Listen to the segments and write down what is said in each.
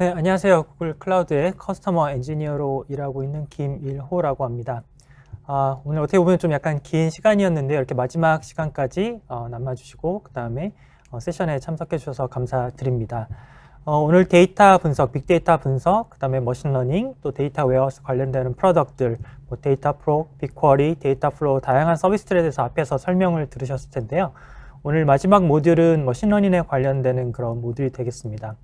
네, 안녕하세요. 구글 클라우드의 커스터머 엔지니어로 일하고 있는 김일호라고 합니다. 아, 오늘 어떻게 보면 좀 약간 긴 시간이었는데 이렇게 마지막 시간까지 어, 남아주시고 그 다음에 어, 세션에 참석해 주셔서 감사드립니다. 어, 오늘 데이터 분석, 빅데이터 분석, 그 다음에 머신러닝, 또 데이터 웨어스 관련되는 프로덕트들, 뭐 데이터 프로, 빅쿼리, 데이터 플로우, 다양한 서비스들에 대해서 앞에서 설명을 들으셨을 텐데요. 오늘 마지막 모듈은 머신러닝에 관련되는 그런 모듈이 되겠습니다.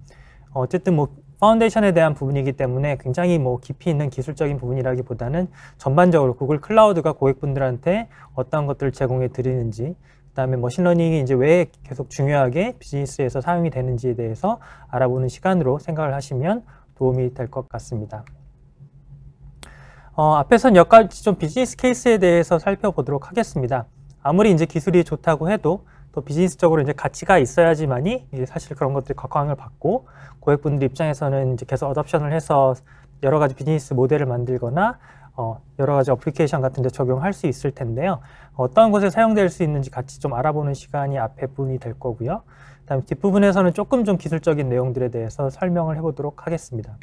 어, 어쨌든 뭐 파운데이션에 대한 부분이기 때문에 굉장히 뭐 깊이 있는 기술적인 부분이라기보다는 전반적으로 구글 클라우드가 고객분들한테 어떤 것들을 제공해 드리는지 그다음에 머신러닝이 이제 왜 계속 중요하게 비즈니스에서 사용이 되는지에 대해서 알아보는 시간으로 생각을 하시면 도움이 될 것 같습니다. 어, 앞에선 몇 가지 좀 비즈니스 케이스에 대해서 살펴보도록 하겠습니다. 아무리 이제 기술이 좋다고 해도 또 비즈니스적으로 이제 가치가 있어야지만이 사실 그런 것들이 각광을 받고 고객분들 입장에서는 이제 계속 어답션을 해서 여러 가지 비즈니스 모델을 만들거나 어, 여러 가지 어플리케이션 같은 데 적용할 수 있을 텐데요. 어떤 곳에 사용될 수 있는지 같이 좀 알아보는 시간이 앞에 분이 될 거고요. 다음 뒷부분에서는 조금 좀 기술적인 내용들에 대해서 설명을 해보도록 하겠습니다.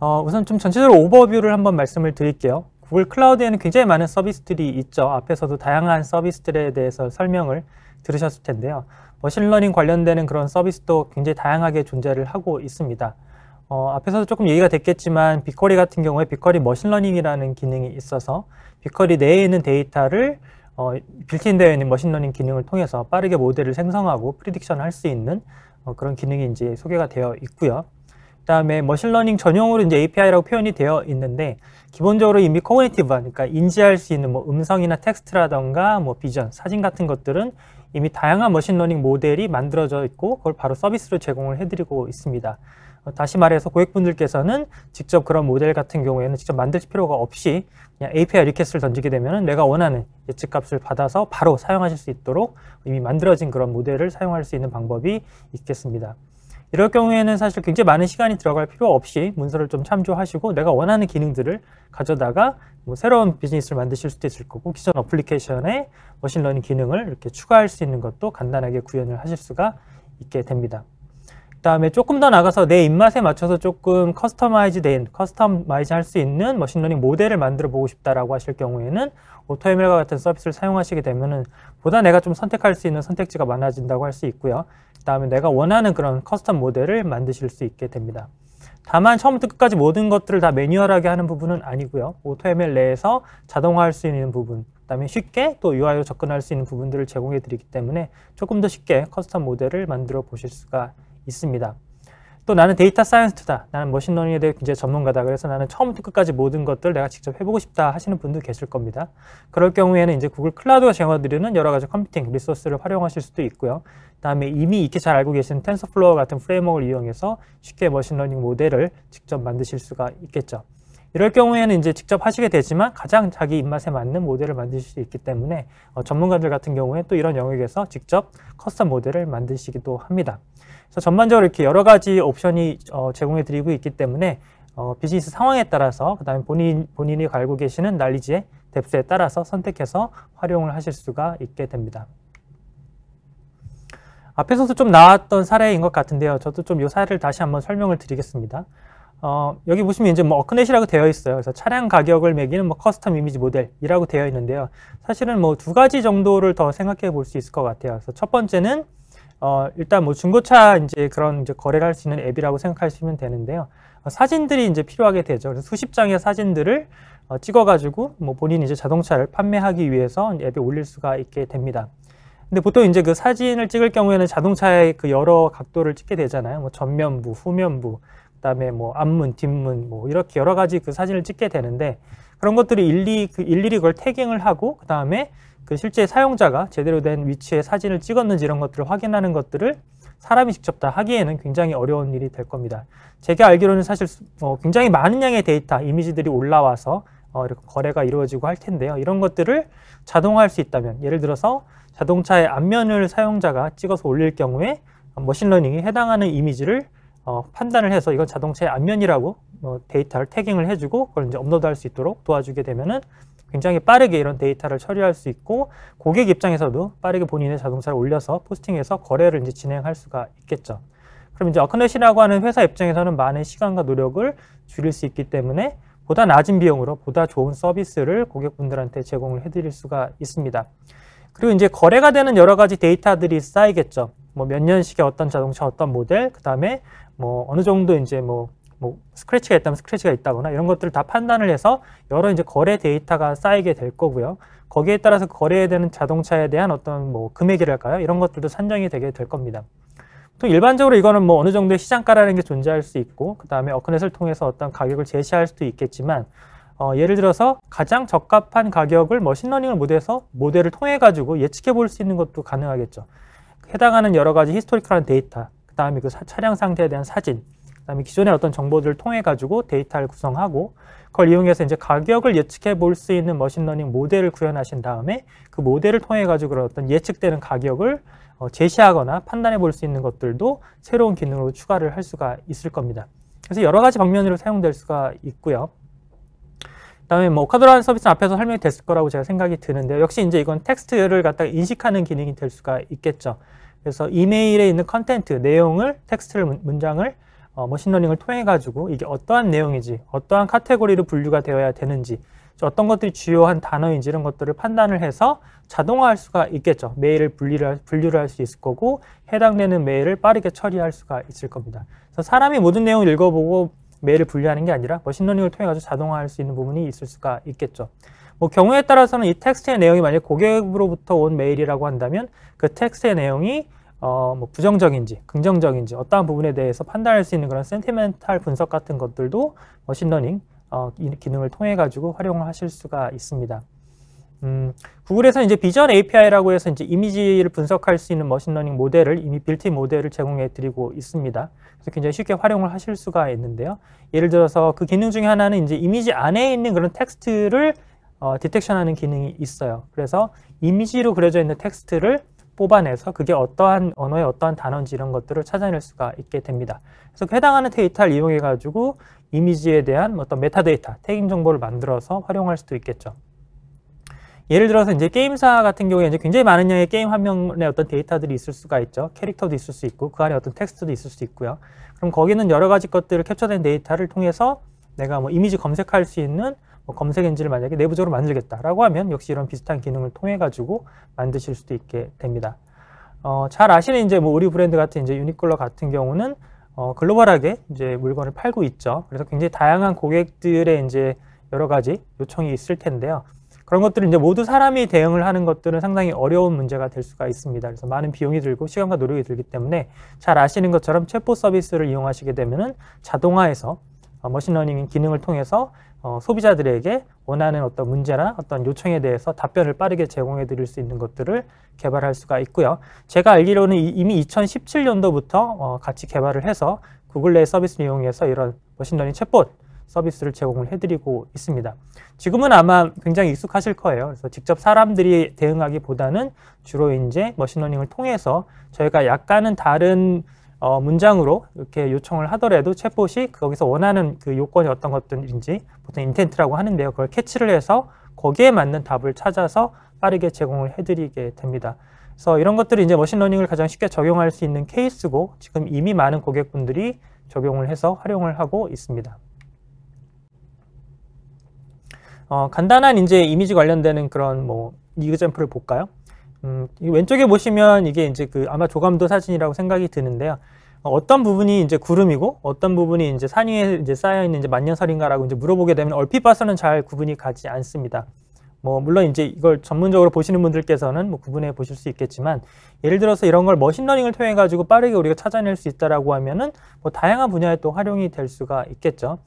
어, 우선 좀 전체적으로 오버뷰를 한번 말씀을 드릴게요. 구글 클라우드에는 굉장히 많은 서비스들이 있죠. 앞에서도 다양한 서비스들에 대해서 설명을 들으셨을 텐데요. 머신러닝 관련되는 그런 서비스도 굉장히 다양하게 존재를 하고 있습니다. 어, 앞에서도 조금 얘기가 됐겠지만 빅커리 같은 경우에 빅커리 머신러닝이라는 기능이 있어서 빅커리 내에 있는 데이터를 어, 빌트인 되어 있는 머신러닝 기능을 통해서 빠르게 모델을 생성하고 프리딕션을 할 수 있는 어, 그런 기능이 이제 소개가 되어 있고요. 그다음에 머신러닝 전용으로 이제 API라고 표현이 되어 있는데 기본적으로 이미 코그니티브 그러니까 인지할 수 있는 뭐 음성이나 텍스트라던가 뭐 비전, 사진 같은 것들은 이미 다양한 머신러닝 모델이 만들어져 있고 그걸 바로 서비스로 제공을 해드리고 있습니다. 어, 다시 말해서 고객분들께서는 직접 그런 모델 같은 경우에는 직접 만들 필요가 없이 그냥 API 리퀘스트를 던지게 되면 내가 원하는 예측값을 받아서 바로 사용하실 수 있도록 이미 만들어진 그런 모델을 사용할 수 있는 방법이 있겠습니다. 이럴 경우에는 사실 굉장히 많은 시간이 들어갈 필요 없이 문서를 좀 참조하시고 내가 원하는 기능들을 가져다가 뭐 새로운 비즈니스를 만드실 수도 있을 거고 기존 어플리케이션에 머신러닝 기능을 이렇게 추가할 수 있는 것도 간단하게 구현을 하실 수가 있게 됩니다. 그다음에 조금 더 나가서 내 입맛에 맞춰서 조금 커스터마이즈된 커스터마이즈 할 수 있는 머신러닝 모델을 만들어 보고 싶다라고 하실 경우에는 오토ML과 같은 서비스를 사용하시게 되면은 보다 내가 좀 선택할 수 있는 선택지가 많아진다고 할 수 있고요. 그 다음에 내가 원하는 그런 커스텀 모델을 만드실 수 있게 됩니다. 다만 처음부터 끝까지 모든 것들을 다 매뉴얼하게 하는 부분은 아니고요. 오토ML 내에서 자동화할 수 있는 부분, 그다음에 쉽게 또 UI로 접근할 수 있는 부분들을 제공해 드리기 때문에 조금 더 쉽게 커스텀 모델을 만들어 보실 수가 있습니다. 또 나는 데이터 사이언스트다. 나는 머신러닝에 대해 굉장히 전문가다. 그래서 나는 처음부터 끝까지 모든 것들 내가 직접 해보고 싶다 하시는 분도 계실 겁니다. 그럴 경우에는 이제 구글 클라우드가 제공해드리는 여러 가지 컴퓨팅 리소스를 활용하실 수도 있고요. 그다음에 이미 익히 잘 알고 계시는 텐서플로우 같은 프레임워크를 이용해서 쉽게 머신러닝 모델을 직접 만드실 수가 있겠죠. 이럴 경우에는 이제 직접 하시게 되지만 가장 자기 입맛에 맞는 모델을 만드실 수 있기 때문에 어, 전문가들 같은 경우에 또 이런 영역에서 직접 커스텀 모델을 만드시기도 합니다. 그래서 전반적으로 이렇게 여러 가지 옵션이 어, 제공해 드리고 있기 때문에 어, 비즈니스 상황에 따라서 그다음에 본인 본인이 갈고 계시는 난리지의 뎁스에 따라서 선택해서 활용을 하실 수가 있게 됩니다. 앞에서도 좀 나왔던 사례인 것 같은데요. 저도 좀 이 사례를 다시 한번 설명을 드리겠습니다. 어, 여기 보시면 이제 뭐 어크넷이라고 되어 있어요. 그래서 차량 가격을 매기는 뭐 커스텀 이미지 모델이라고 되어 있는데요. 사실은 뭐 두 가지 정도를 더 생각해 볼 수 있을 것 같아요. 그래서 첫 번째는 어, 일단 뭐 중고차 이제 그런 이제 거래를 할 수 있는 앱이라고 생각하시면 되는데요. 어, 사진들이 이제 필요하게 되죠. 그래서 수십 장의 사진들을 어, 찍어가지고 뭐 본인이 제 자동차를 판매하기 위해서 앱에 올릴 수가 있게 됩니다. 근데 보통 이제 그 사진을 찍을 경우에는 자동차의 그 여러 각도를 찍게 되잖아요. 뭐 전면부, 후면부, 그다음에 뭐 앞문, 뒷문 뭐 이렇게 여러 가지 그 사진을 찍게 되는데 그런 것들이 일일이 그 일일이 그걸 태깅을 하고 그다음에 그 실제 사용자가 제대로 된 위치에 사진을 찍었는지 이런 것들을 확인하는 것들을 사람이 직접 다 하기에는 굉장히 어려운 일이 될 겁니다. 제가 알기로는 사실 어, 굉장히 많은 양의 데이터, 이미지들이 올라와서 어, 이렇게 거래가 이루어지고 할 텐데요. 이런 것들을 자동화할 수 있다면, 예를 들어서 자동차의 앞면을 사용자가 찍어서 올릴 경우에 머신러닝이 해당하는 이미지를 어, 판단을 해서 이건 자동차의 안면이라고 어, 데이터를 태깅을 해주고 그걸 이제 업로드할 수 있도록 도와주게 되면은 굉장히 빠르게 이런 데이터를 처리할 수 있고 고객 입장에서도 빠르게 본인의 자동차를 올려서 포스팅해서 거래를 이제 진행할 수가 있겠죠. 그럼 이제 어커넷이라고 하는 회사 입장에서는 많은 시간과 노력을 줄일 수 있기 때문에 보다 낮은 비용으로 보다 좋은 서비스를 고객분들한테 제공을 해드릴 수가 있습니다. 그리고 이제 거래가 되는 여러 가지 데이터들이 쌓이겠죠. 뭐몇 년식의 어떤 자동차 어떤 모델 그다음에 뭐 어느 정도 이제 뭐, 뭐 스크래치가 있다면 스크래치가 있다거나 이런 것들을 다 판단을 해서 여러 이제 거래 데이터가 쌓이게 될 거고요. 거기에 따라서 거래되는 자동차에 대한 어떤 뭐 금액이랄까요? 이런 것들도 산정이 되게 될 겁니다. 또 일반적으로 이거는 뭐 어느 정도의 시장가라는 게 존재할 수 있고 그다음에 어크넷을 통해서 어떤 가격을 제시할 수도 있겠지만 어, 예를 들어서 가장 적합한 가격을 머신러닝을 못해서 모델을 통해 가지고 예측해 볼 수 있는 것도 가능하겠죠. 해당하는 여러 가지 히스토리컬한 데이터, 그 다음에 그 차량 상태에 대한 사진, 그 다음에 기존의 어떤 정보들을 통해 가지고 데이터를 구성하고 그걸 이용해서 이제 가격을 예측해 볼 수 있는 머신러닝 모델을 구현하신 다음에 그 모델을 통해 가지고 그런 어떤 예측되는 가격을 어, 제시하거나 판단해 볼 수 있는 것들도 새로운 기능으로 추가를 할 수가 있을 겁니다. 그래서 여러 가지 방면으로 사용될 수가 있고요. 다음에 뭐 카드라는 서비스 앞에서 설명이 됐을 거라고 제가 생각이 드는데요. 역시 이제 이건 텍스트를 갖다가 인식하는 기능이 될 수가 있겠죠. 그래서 이메일에 있는 컨텐트, 내용을, 텍스트를, 문장을 어, 머신러닝을 통해 가지고 이게 어떠한 내용이지, 어떠한 카테고리로 분류가 되어야 되는지, 어떤 것들이 주요한 단어인지 이런 것들을 판단을 해서 자동화할 수가 있겠죠. 메일을 분리를, 분류를 할 수 있을 거고 해당되는 메일을 빠르게 처리할 수가 있을 겁니다. 그래서 사람이 모든 내용을 읽어보고 매를 분리하는 게 아니라 머신러닝을 통해 가지고 자동화할 수 있는 부분이 있을 수가 있겠죠. 뭐 경우에 따라서는 이 텍스트의 내용이 만약 고객으로부터 온 메일이라고 한다면 그 텍스트의 내용이 어, 뭐 부정적인지 긍정적인지 어떠한 부분에 대해서 판단할 수 있는 그런 센티멘탈 분석 같은 것들도 머신러닝 어, 기능을 통해 가지고 활용을 하실 수가 있습니다. 음, 구글에서는 이제 비전 API라고 해서 이제 이미지를 분석할 수 있는 머신러닝 모델을 이미 빌트 모델을 제공해 드리고 있습니다. 그래서 굉장히 쉽게 활용을 하실 수가 있는데요. 예를 들어서 그 기능 중에 하나는 이제 이미지 안에 있는 그런 텍스트를 어, 디텍션하는 기능이 있어요. 그래서 이미지로 그려져 있는 텍스트를 뽑아내서 그게 어떠한 언어의 어떠한 단어인지 이런 것들을 찾아낼 수가 있게 됩니다. 그래서 그 해당하는 데이터를 이용해 가지고 이미지에 대한 어떤 메타데이터, 태깅 정보를 만들어서 활용할 수도 있겠죠. 예를 들어서 이제 게임사 같은 경우에 이제 굉장히 많은 양의 게임 화면에 어떤 데이터들이 있을 수가 있죠. 캐릭터도 있을 수 있고 그 안에 어떤 텍스트도 있을 수 있고요. 그럼 거기는 여러 가지 것들을 캡처된 데이터를 통해서 내가 뭐 이미지 검색할 수 있는 뭐 검색 엔진을 만약에 내부적으로 만들겠다라고 하면 역시 이런 비슷한 기능을 통해 가지고 만드실 수도 있게 됩니다. 어, 잘 아시는 이제 뭐 우리 브랜드 같은 이제 유니클로 같은 경우는 어, 글로벌하게 이제 물건을 팔고 있죠. 그래서 굉장히 다양한 고객들의 이제 여러 가지 요청이 있을 텐데요. 그런 것들을 이제 모두 사람이 대응을 하는 것들은 상당히 어려운 문제가 될 수가 있습니다. 그래서 많은 비용이 들고 시간과 노력이 들기 때문에 잘 아시는 것처럼 체포 서비스를 이용하시게 되면은 자동화해서 어, 머신러닝 기능을 통해서 어, 소비자들에게 원하는 어떤 문제나 어떤 요청에 대해서 답변을 빠르게 제공해 드릴 수 있는 것들을 개발할 수가 있고요. 제가 알기로는 이미 2017년도부터 어, 같이 개발을 해서 구글 내 서비스를 이용해서 이런 머신러닝 챗봇 서비스를 제공을 해드리고 있습니다. 지금은 아마 굉장히 익숙하실 거예요. 그래서 직접 사람들이 대응하기보다는 주로 이제 머신러닝을 통해서 저희가 약간은 다른 어, 문장으로 이렇게 요청을 하더라도 챗봇이 거기서 원하는 그 요건이 어떤 것들인지 보통 인텐트라고 하는데요. 그걸 캐치를 해서 거기에 맞는 답을 찾아서 빠르게 제공을 해드리게 됩니다. 그래서 이런 것들이 이제 머신러닝을 가장 쉽게 적용할 수 있는 케이스고 지금 이미 많은 고객분들이 적용을 해서 활용을 하고 있습니다. 어, 간단한 이제 이미지 관련되는 그런 뭐이그젠프를 볼까요? 음, 왼쪽에 보시면 이게 이제 그 아마 조감도 사진이라고 생각이 드는데요. 어, 어떤 부분이 이제 구름이고 어떤 부분이 이제 산 위에 이제 쌓여 있는 이제 만년설인가라고 이제 물어보게 되면 얼핏 봐서는 잘 구분이 가지 않습니다. 뭐 물론 이제 이걸 전문적으로 보시는 분들께서는 뭐 구분해 보실 수 있겠지만 예를 들어서 이런 걸 머신러닝을 통해 가지고 빠르게 우리가 찾아낼 수 있다라고 하면은 뭐 다양한 분야에 또 활용이 될 수가 있겠죠.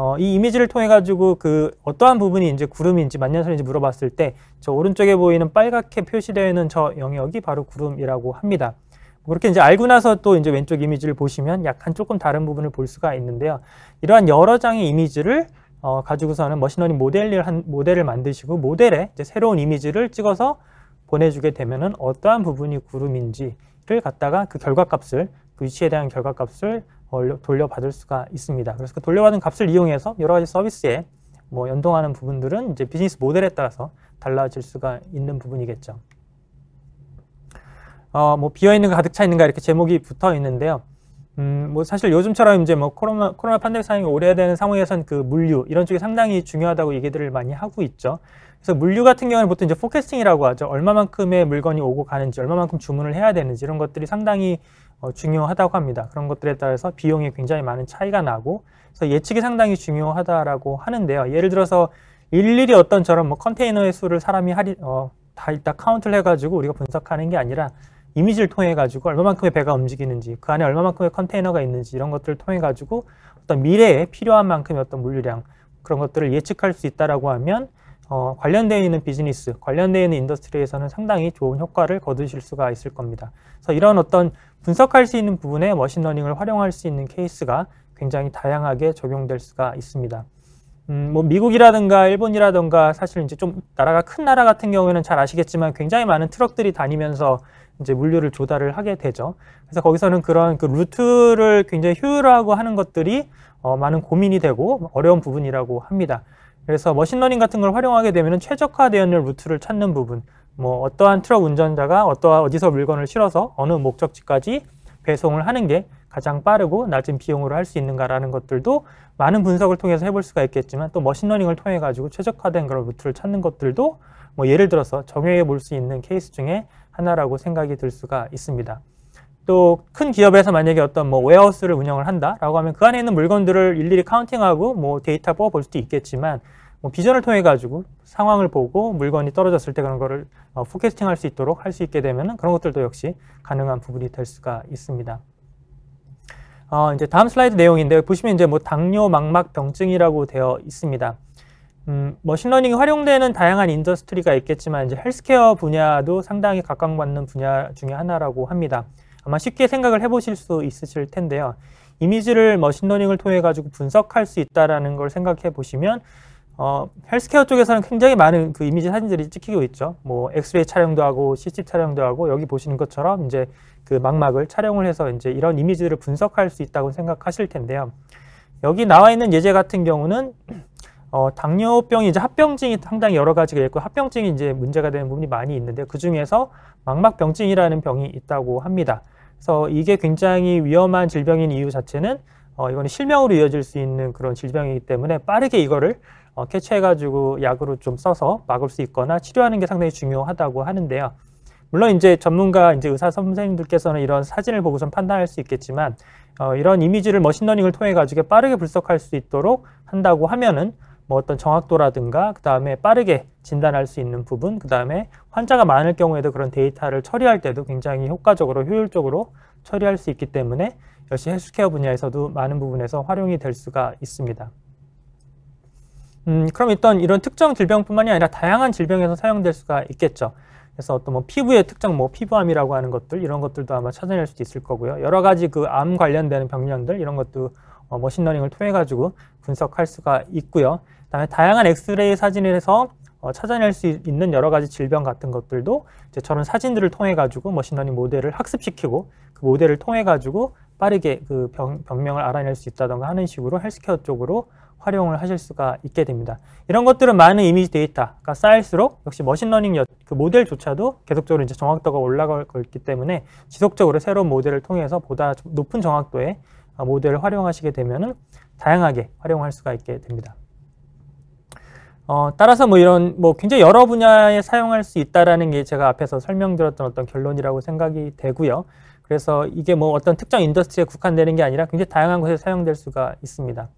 어, 이 이미지를 통해 가지고 그 어떠한 부분이 이제 구름인지 만년설인지 물어봤을 때 저 오른쪽에 보이는 빨갛게 표시되어 있는 저 영역이 바로 구름이라고 합니다. 그렇게 이제 알고 나서 또 이제 왼쪽 이미지를 보시면 약간 조금 다른 부분을 볼 수가 있는데요. 이러한 여러 장의 이미지를 어, 가지고서는 머신러닝 모델을 한 모델을 만드시고 모델에 이제 새로운 이미지를 찍어서 보내주게 되면은 어떠한 부분이 구름인지를 갖다가 그 결과값을 그 위치에 대한 결과값을 돌려받을 수가 있습니다. 그래서 그 돌려받은 값을 이용해서 여러 가지 서비스에 뭐 연동하는 부분들은 이제 비즈니스 모델에 따라서 달라질 수가 있는 부분이겠죠. 어, 뭐 비어 있는가 가득 차 있는가 이렇게 제목이 붙어 있는데요. 음, 뭐 사실 요즘처럼 이제 뭐 코로나 코로나 판데믹 상황이 오래되는 상황에선 그 물류 이런 쪽이 상당히 중요하다고 얘기들을 많이 하고 있죠. 그래서 물류 같은 경우는 보통 이제 포캐스팅이라고 하죠. 얼마만큼의 물건이 오고 가는지, 얼마만큼 주문을 해야 되는지 이런 것들이 상당히 어, 중요하다고 합니다. 그런 것들에 따라서 비용이 굉장히 많은 차이가 나고 그래서 예측이 상당히 중요하다라고 하는데요. 예를 들어서 일일이 어떤 저런 뭐 컨테이너의 수를 사람이 할인, 어, 다 이따 카운트를 해가지고 우리가 분석하는 게 아니라 이미지를 통해 가지고 얼마만큼의 배가 움직이는지 그 안에 얼마만큼의 컨테이너가 있는지 이런 것들을 통해 가지고 어떤 미래에 필요한 만큼의 어떤 물류량 그런 것들을 예측할 수 있다라고 하면 어, 관련되어 있는 비즈니스, 관련되어 있는 인더스트리에서는 상당히 좋은 효과를 거두실 수가 있을 겁니다. 그래서 이런 어떤 분석할 수 있는 부분에 머신러닝을 활용할 수 있는 케이스가 굉장히 다양하게 적용될 수가 있습니다. 음, 뭐 미국이라든가 일본이라든가 사실 이제 좀 나라가 큰 나라 같은 경우에는 잘 아시겠지만 굉장히 많은 트럭들이 다니면서 이제 물류를 조달을 하게 되죠. 그래서 거기서는 그런 그 루트를 굉장히 효율화하고 하는 것들이 어, 많은 고민이 되고 어려운 부분이라고 합니다. 그래서 머신러닝 같은 걸 활용하게 되면 최적화되어 있는 루트를 찾는 부분, 뭐 어떠한 트럭 운전자가 어떠한 어디서 물건을 실어서 어느 목적지까지 배송을 하는 게 가장 빠르고 낮은 비용으로 할 수 있는가라는 것들도 많은 분석을 통해서 해볼 수가 있겠지만 또 머신러닝을 통해 가지고 최적화된 그런 루트를 찾는 것들도 뭐 예를 들어서 정의해 볼 수 있는 케이스 중에 하나라고 생각이 들 수가 있습니다. 또 큰 기업에서 만약에 어떤 뭐 웨어하우스를 운영을 한다라고 하면 그 안에 있는 물건들을 일일이 카운팅하고 뭐 데이터 뽑아볼 수도 있겠지만 뭐 비전을 통해 가지고 상황을 보고 물건이 떨어졌을 때 그런 거를 어, 포캐스팅할 수 있도록 할 수 있게 되면 그런 것들도 역시 가능한 부분이 될 수가 있습니다. 어, 이제 다음 슬라이드 내용인데 보시면 이제 뭐 당뇨 망막 병증이라고 되어 있습니다. 음, 머신러닝이 활용되는 다양한 인더스트리가 있겠지만 이제 헬스케어 분야도 상당히 각광받는 분야 중에 하나라고 합니다. 아마 쉽게 생각을 해보실 수 있으실 텐데요. 이미지를 머신러닝을 통해 가지고 분석할 수 있다라는 걸 생각해 보시면 어, 헬스케어 쪽에서는 굉장히 많은 그 이미지 사진들이 찍히고 있죠. 뭐 엑스레이 촬영도 하고 CT 촬영도 하고 여기 보시는 것처럼 이제 그 망막을 촬영을 해서 이제 이런 이미지들을 분석할 수 있다고 생각하실 텐데요. 여기 나와 있는 예제 같은 경우는 어, 당뇨병이 이제 합병증이 상당히 여러 가지가 있고 합병증이 이제 문제가 되는 부분이 많이 있는데 그 중에서 망막병증이라는 병이 있다고 합니다. 그래서 이게 굉장히 위험한 질병인 이유 자체는 어, 이거는 실명으로 이어질 수 있는 그런 질병이기 때문에 빠르게 이거를 어, 캐치해가지고 약으로 좀 써서 막을 수 있거나 치료하는 게 상당히 중요하다고 하는데요. 물론 이제 전문가 이제 의사 선생님들께서는 이런 사진을 보고선 판단할 수 있겠지만 어, 이런 이미지를 머신러닝을 통해 가지고 빠르게 분석할 수 있도록 한다고 하면은 뭐 어떤 정확도라든가 그 다음에 빠르게 진단할 수 있는 부분 그 다음에 환자가 많을 경우에도 그런 데이터를 처리할 때도 굉장히 효과적으로 효율적으로 처리할 수 있기 때문에 역시 헬스케어 분야에서도 많은 부분에서 활용이 될 수가 있습니다. 음, 그럼 일단 이런 특정 질병뿐만이 아니라 다양한 질병에서 사용될 수가 있겠죠. 그래서 어떤 뭐 피부의 특정 뭐 피부암이라고 하는 것들 이런 것들도 아마 찾아낼 수도 있을 거고요. 여러 가지 그 암 관련되는 병변들 이런 것도 어, 머신러닝을 통해 가지고 분석할 수가 있고요. 그다음에 다양한 엑스레이 사진에서 어, 찾아낼 수 있는 여러 가지 질병 같은 것들도 이제 저런 사진들을 통해 가지고 머신러닝 모델을 학습시키고 그 모델을 통해 가지고 빠르게 그 병, 병명을 알아낼 수 있다던가 하는 식으로 헬스케어 쪽으로 활용을 하실 수가 있게 됩니다. 이런 것들은 많은 이미지 데이터가 쌓일수록 역시 머신러닝 그 모델조차도 계속적으로 이제 정확도가 올라갈 거기 때문에 지속적으로 새로운 모델을 통해서 보다 높은 정확도의 어, 모델을 활용하시게 되면 다양하게 활용할 수가 있게 됩니다. 어, 따라서 뭐 이런 뭐 굉장히 여러 분야에 사용할 수 있다라는 게 제가 앞에서 설명드렸던 어떤 결론이라고 생각이 되고요. 그래서 이게 뭐 어떤 특정 인더스트리에 국한되는 게 아니라 굉장히 다양한 곳에 사용될 수가 있습니다.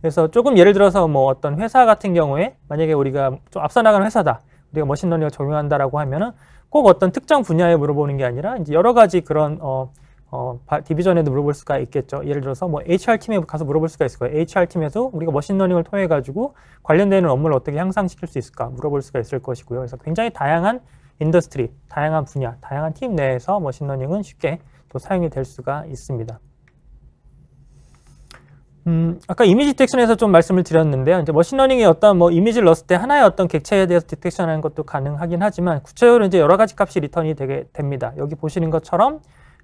그래서 조금 예를 들어서 뭐 어떤 회사 같은 경우에 만약에 우리가 좀 앞서 나가는 회사다. 우리가 머신러닝을 적용한다라고 하면은 꼭 어떤 특정 분야에 물어보는 게 아니라 이제 여러 가지 그런 어, 어, 디비전에도 물어볼 수가 있겠죠. 예를 들어서 뭐 HR팀에 가서 물어볼 수가 있을 거예요. HR팀에서 우리가 머신러닝을 통해 가지고 관련되는 업무를 어떻게 향상시킬 수 있을까 물어볼 수가 있을 것이고요. 그래서 굉장히 다양한 인더스트리, 다양한 분야, 다양한 팀 내에서 머신러닝은 쉽게 또 사용이 될 수가 있습니다. 음, 아까 이미지 디텍션에서 좀 말씀을 드렸는데요. 이제 머신러닝의 어떤 뭐 이미지를 넣었을 때 하나의 어떤 객체에 대해서 디텍션하는 것도 가능하긴 하지만 구체적으로 이제 여러 가지 값이 리턴이 되게 됩니다. 여기 보시는 것처럼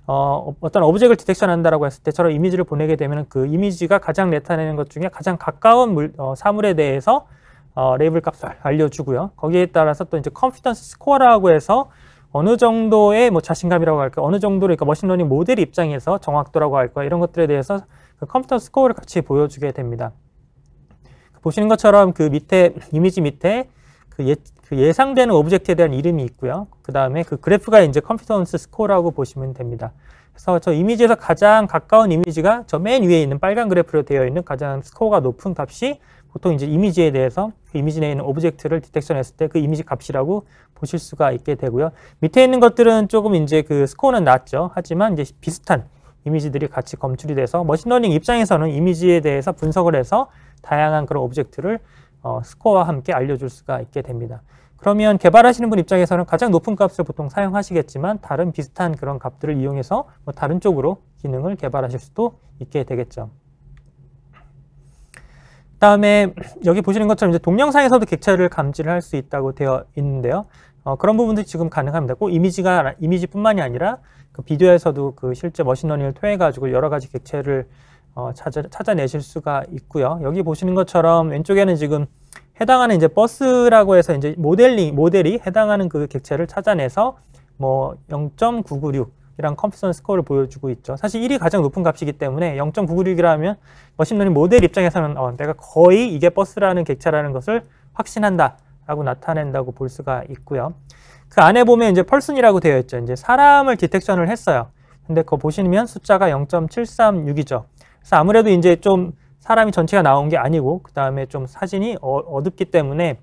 어, 어떤 오브젝을 디텍션한다라고 했을 때처럼 이미지를 보내게 되면 그 이미지가 가장 나타내는 것 중에 가장 가까운 물, 어, 사물에 대해서 어, 레이블 값을 알려주고요. 거기에 따라서 또 이제 컴피턴스 스코어라고 해서 어느 정도의 뭐 자신감이라고 할까, 어느 정도로 그러니까 머신러닝 모델 입장에서 정확도라고 할까 이런 것들에 대해서 그 컴퓨터 스코어를 같이 보여주게 됩니다. 보시는 것처럼 그 밑에 이미지 밑에 그, 예, 그 예상되는 오브젝트에 대한 이름이 있고요. 그 다음에 그 그래프가 이제 컴퓨터 온스 스코어라고 보시면 됩니다. 그래서 저 이미지에서 가장 가까운 이미지가 저 맨 위에 있는 빨간 그래프로 되어 있는 가장 스코어가 높은 값이 보통 이제 이미지에 대해서 그 이미지 내에 있는 오브젝트를 디텍션했을 때 그 이미지 값이라고 보실 수가 있게 되고요. 밑에 있는 것들은 조금 이제 그 스코어는 낮죠. 하지만 이제 비슷한 이미지들이 같이 검출이 돼서 머신러닝 입장에서는 이미지에 대해서 분석을 해서 다양한 그런 오브젝트를 어, 스코어와 함께 알려줄 수가 있게 됩니다. 그러면 개발하시는 분 입장에서는 가장 높은 값을 보통 사용하시겠지만 다른 비슷한 그런 값들을 이용해서 뭐 다른 쪽으로 기능을 개발하실 수도 있게 되겠죠. 다음에 여기 보시는 것처럼 이제 동영상에서도 객체를 감지를 할 수 있다고 되어 있는데요. 어, 그런 부분들이 지금 가능합니다. 꼭 이미지가 이미지뿐만이 아니라 그 비디오에서도 그 실제 머신러닝을 통해 가지고 여러 가지 객체를 어, 찾아, 찾아내실 수가 있고요. 여기 보시는 것처럼 왼쪽에는 지금 해당하는 이제 버스라고 해서 이제 모델링 모델이 해당하는 그 객체를 찾아내서 뭐0.996 이랑 컴퓨터 스코어를 보여주고 있죠. 사실 1이 가장 높은 값이기 때문에 0.996이라면 머신러닝 모델 입장에서는 어, 내가 거의 이게 버스라는 객체라는 것을 확신한다라고 나타낸다고 볼 수가 있고요. 그 안에 보면 이제 펄슨이라고 되어 있죠. 이제 사람을 디텍션을 했어요. 근데 그거 보시면 숫자가 0.736이죠. 그래서 아무래도 이제 좀 사람이 전체가 나온 게 아니고 그 다음에 좀 사진이 어, 어둡기 때문에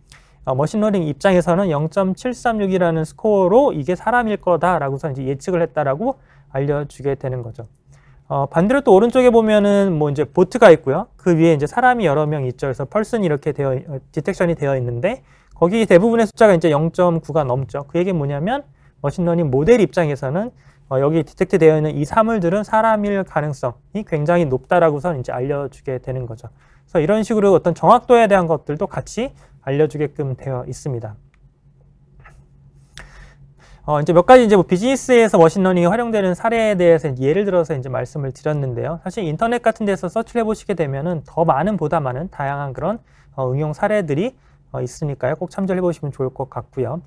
어, 머신러닝 입장에서는 0.736이라는 스코어로 이게 사람일 거다라고서 이제 예측을 했다라고 알려주게 되는 거죠. 어, 반대로 또 오른쪽에 보면은 뭐 이제 보트가 있고요. 그 위에 이제 사람이 여러 명 있죠. 그래서 펄슨 이렇게 되어 어, 디텍션이 되어 있는데 거기 대부분의 숫자가 이제 0.9가 넘죠. 그 얘기는 뭐냐면 머신러닝 모델 입장에서는 어, 여기 디텍트 되어 있는 이 사물들은 사람일 가능성이 굉장히 높다라고선 이제 알려주게 되는 거죠. 그래서 이런 식으로 어떤 정확도에 대한 것들도 같이 알려주게끔 되어 있습니다. 어, 이제 몇 가지 이제 뭐 비즈니스에서 머신러닝이 활용되는 사례에 대해서 예를 들어서 이제 말씀을 드렸는데요. 사실 인터넷 같은 데서 서치를 해보시게 되면은 더 많은 보다 많은 다양한 그런 어, 응용 사례들이 어, 있으니까요. 꼭 참조해 보시면 좋을 것 같고요.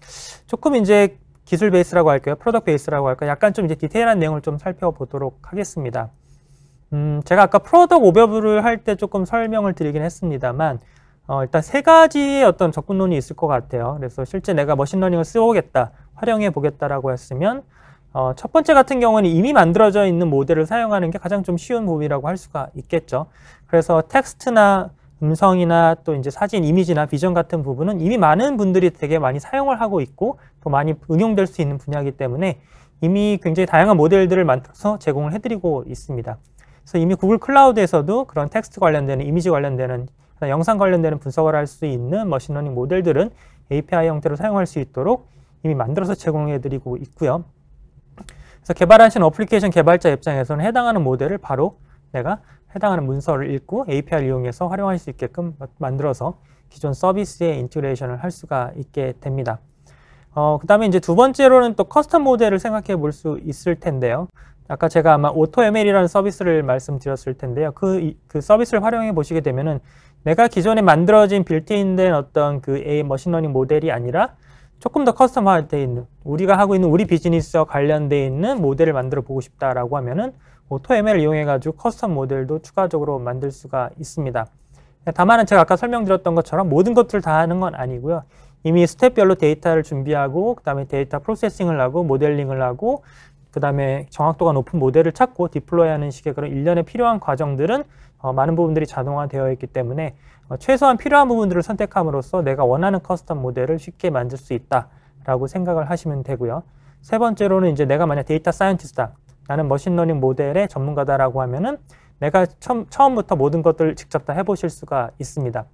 조금 이제 기술 베이스라고 할까요? 프로덕트 베이스라고 할까요? 약간 좀 이제 디테일한 내용을 좀 살펴보도록 하겠습니다. 음, 제가 아까 프로덕트 오버뷰를 할 때 조금 설명을 드리긴 했습니다만 어, 일단 세 가지의 어떤 접근론이 있을 것 같아요. 그래서 실제 내가 머신러닝을 쓰오겠다 활용해 보겠다라고 했으면 어, 첫 번째 같은 경우는 이미 만들어져 있는 모델을 사용하는 게 가장 좀 쉬운 부분이라고 할 수가 있겠죠. 그래서 텍스트나 음성이나 또 이제 사진, 이미지나 비전 같은 부분은 이미 많은 분들이 되게 많이 사용을 하고 있고 또 많이 응용될 수 있는 분야이기 때문에 이미 굉장히 다양한 모델들을 만들어서 제공을 해드리고 있습니다. 그래서 이미 구글 클라우드에서도 그런 텍스트 관련되는 이미지 관련되는 영상 관련되는 분석을 할 수 있는 머신러닝 모델들은 API 형태로 사용할 수 있도록 이미 만들어서 제공해드리고 있고요. 그래서 개발하신 어플리케이션 개발자 입장에서는 해당하는 모델을 바로 내가 해당하는 문서를 읽고 API를 이용해서 활용할 수 있게끔 만들어서 기존 서비스의 인티그레이션을 할 수가 있게 됩니다. 어, 그 다음에 이제 두 번째로는 또 커스텀 모델을 생각해 볼 수 있을 텐데요. 아까 제가 아마 AutoML이라는 서비스를 말씀드렸을 텐데요. 그, 그 서비스를 활용해 보시게 되면은 내가 기존에 만들어진 빌트인된 어떤 그 AI 머신러닝 모델이 아니라 조금 더 커스텀화되어 있는 우리가 하고 있는 우리 비즈니스와 관련돼 있는 모델을 만들어 보고 싶다라고 하면은 AutoML 이용해가지고 커스텀 모델도 추가적으로 만들 수가 있습니다. 다만은 제가 아까 설명드렸던 것처럼 모든 것들을 다 하는 건 아니고요. 이미 스텝별로 데이터를 준비하고 그 다음에 데이터 프로세싱을 하고 모델링을 하고 그 다음에 정확도가 높은 모델을 찾고 디플로이하는 식의 그런 일련의 필요한 과정들은 어, 많은 부분들이 자동화되어 있기 때문에 어, 최소한 필요한 부분들을 선택함으로써 내가 원하는 커스텀 모델을 쉽게 만들 수 있다라고 생각을 하시면 되고요. 세 번째로는 이제 내가 만약 데이터 사이언티스트다. 나는 머신러닝 모델의 전문가다라고 하면은 내가 처음, 처음부터 모든 것들 을 직접 다 해보실 수가 있습니다.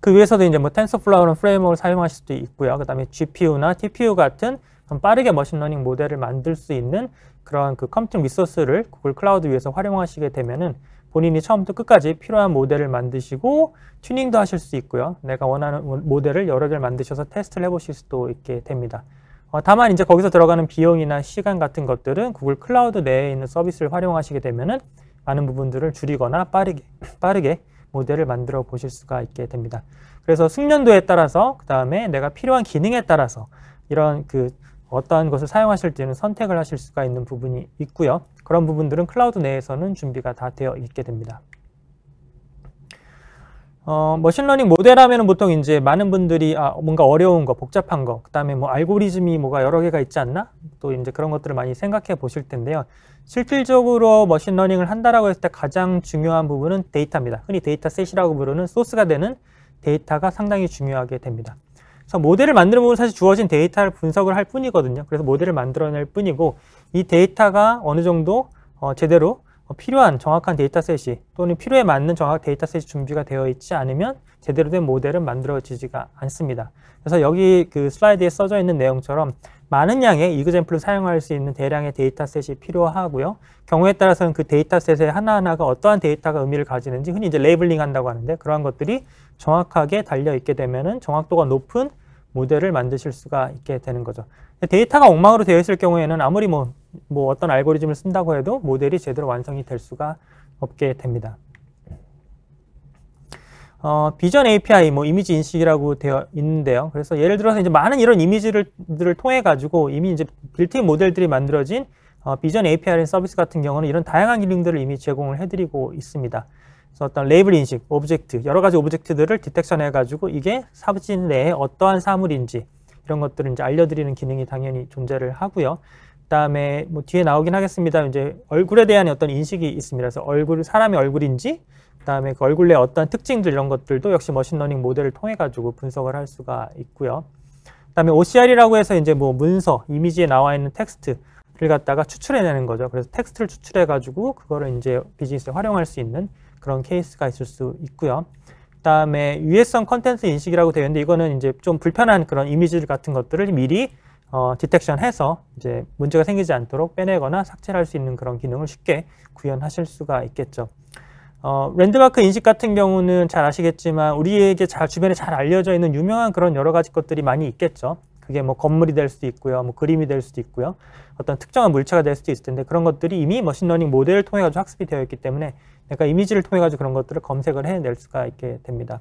그 위에서도 이제 뭐 텐서플라우는 프레임워크를 사용하실 수도 있고요. 그 다음에 GPU나 TPU 같은 빠르게 머신러닝 모델을 만들 수 있는 그러한그 컴퓨팅 리소스를 구글 클라우드 위에서 활용하시게 되면은 본인이 처음부터 끝까지 필요한 모델을 만드시고 튜닝도 하실 수 있고요. 내가 원하는 모델을 여러 개를 만드셔서 테스트를 해보실 수도 있게 됩니다. 어, 다만 이제 거기서 들어가는 비용이나 시간 같은 것들은 구글 클라우드 내에 있는 서비스를 활용하시게 되면은 많은 부분들을 줄이거나 빠르게 빠르게 모델을 만들어 보실 수가 있게 됩니다. 그래서 숙련도에 따라서 그 다음에 내가 필요한 기능에 따라서 이런 그 어떠한 것을 사용하실지는 선택을 하실 수가 있는 부분이 있고요. 그런 부분들은 클라우드 내에서는 준비가 다 되어 있게 됩니다. 어, 머신러닝 뭐 모델 하면 보통 이제 많은 분들이 아, 뭔가 어려운 거, 복잡한 거, 그 다음에 뭐 알고리즘이 뭐가 여러 개가 있지 않나? 또 이제 그런 것들을 많이 생각해 보실 텐데요. 실질적으로 머신러닝을 뭐 한다라고 했을 때 가장 중요한 부분은 데이터입니다. 흔히 데이터 셋이라고 부르는 소스가 되는 데이터가 상당히 중요하게 됩니다. 그래서 모델을 만드는 부분은 사실 주어진 데이터를 분석을 할 뿐이거든요. 그래서 모델을 만들어낼 뿐이고 이 데이터가 어느 정도 어, 제대로 어, 필요한 정확한 데이터셋이 또는 필요에 맞는 정확 데이터셋이 준비가 되어 있지 않으면 제대로 된 모델은 만들어지지가 않습니다. 그래서 여기 그 슬라이드에 써져 있는 내용처럼 많은 양의 이그젠플을 사용할 수 있는 대량의 데이터셋이 필요하고요. 경우에 따라서는 그 데이터셋의 하나하나가 어떠한 데이터가 의미를 가지는지 흔히 이제 레이블링 한다고 하는데 그러한 것들이 정확하게 달려 있게 되면은 정확도가 높은 모델을 만드실 수가 있게 되는 거죠. 데이터가 엉망으로 되어 있을 경우에는 아무리 뭐뭐 어떤 알고리즘을 쓴다고 해도 모델이 제대로 완성이 될 수가 없게 됩니다. 어, 비전 API, 뭐 이미지 인식이라고 되어 있는데요. 그래서 예를 들어서 이제 많은 이런 이미지를 통해 가지고 이미 이제 빌트인 모델들이 만들어진 어, 비전 API 서비스 같은 경우는 이런 다양한 기능들을 이미 제공을 해드리고 있습니다. 그래서 어떤 레이블 인식, 오브젝트, 여러 가지 오브젝트들을 디텍션 해가지고 이게 사진 내에 어떠한 사물인지 이런 것들을 이제 알려드리는 기능이 당연히 존재를 하고요. 그다음에 뭐 뒤에 나오긴 하겠습니다. 이제 얼굴에 대한 어떤 인식이 있습니다. 그래서 얼굴 사람의 얼굴인지 그다음에 그 얼굴 내 어떤 특징들 이런 것들도 역시 머신러닝 모델을 통해 가지고 분석을 할 수가 있고요. 그다음에 OCR이라고 해서 이제 뭐 문서, 이미지에 나와 있는 텍스트 를 갖다가 추출해내는 거죠. 그래서 텍스트를 추출해가지고 그거를 이제 비즈니스에 활용할 수 있는 그런 케이스가 있을 수 있고요. 그다음에 유해성 컨텐츠 인식이라고 되어 있는데 이거는 이제 좀 불편한 그런 이미지 같은 것들을 미리 어, 디텍션 해서 이제 문제가 생기지 않도록 빼내거나 삭제할 수 있는 그런 기능을 쉽게 구현하실 수가 있겠죠. 어, 랜드마크 인식 같은 경우는 잘 아시겠지만 우리에게 잘 주변에 잘 알려져 있는 유명한 그런 여러 가지 것들이 많이 있겠죠. 그게 뭐 건물이 될 수도 있고요. 뭐 그림이 될 수도 있고요. 어떤 특정한 물체가 될 수도 있을 텐데 그런 것들이 이미 머신러닝 모델을 통해 가지고 학습이 되어 있기 때문에 내가 이미지를 통해 가지고 그런 것들을 검색을 해낼 수가 있게 됩니다.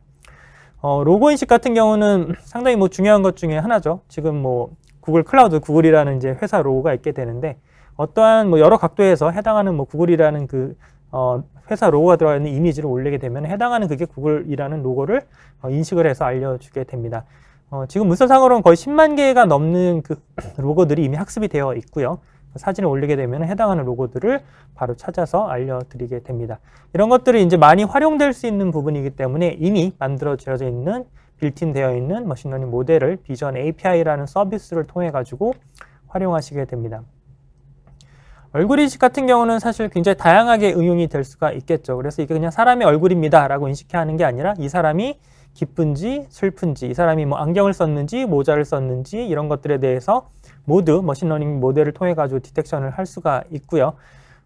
어, 로고 인식 같은 경우는 상당히 뭐 중요한 것 중에 하나죠. 지금 뭐 구글 클라우드 구글이라는 이제 회사 로고가 있게 되는데 어떠한 뭐 여러 각도에서 해당하는 뭐 구글이라는 그 어, 회사 로고가 들어가 있는 이미지를 올리게 되면 해당하는 그게 구글이라는 로고를 어, 인식을 해서 알려주게 됩니다. 어, 지금 문서상으로는 거의 10만 개가 넘는 그 로고들이 이미 학습이 되어 있고요. 사진을 올리게 되면 해당하는 로고들을 바로 찾아서 알려드리게 됩니다. 이런 것들이 이제 많이 활용될 수 있는 부분이기 때문에 이미 만들어져 있는 빌틴되어 있는 머신러닝 모델을 비전 API라는 서비스를 통해 가지고 활용하시게 됩니다. 얼굴 인식 같은 경우는 사실 굉장히 다양하게 응용이 될 수가 있겠죠. 그래서 이게 그냥 사람의 얼굴입니다 라고 인식해 하는 게 아니라 이 사람이 기쁜지 슬픈지 이 사람이 뭐 안경을 썼는지 모자를 썼는지 이런 것들에 대해서 모두 머신러닝 모델을 통해 가지고 디텍션을 할 수가 있고요.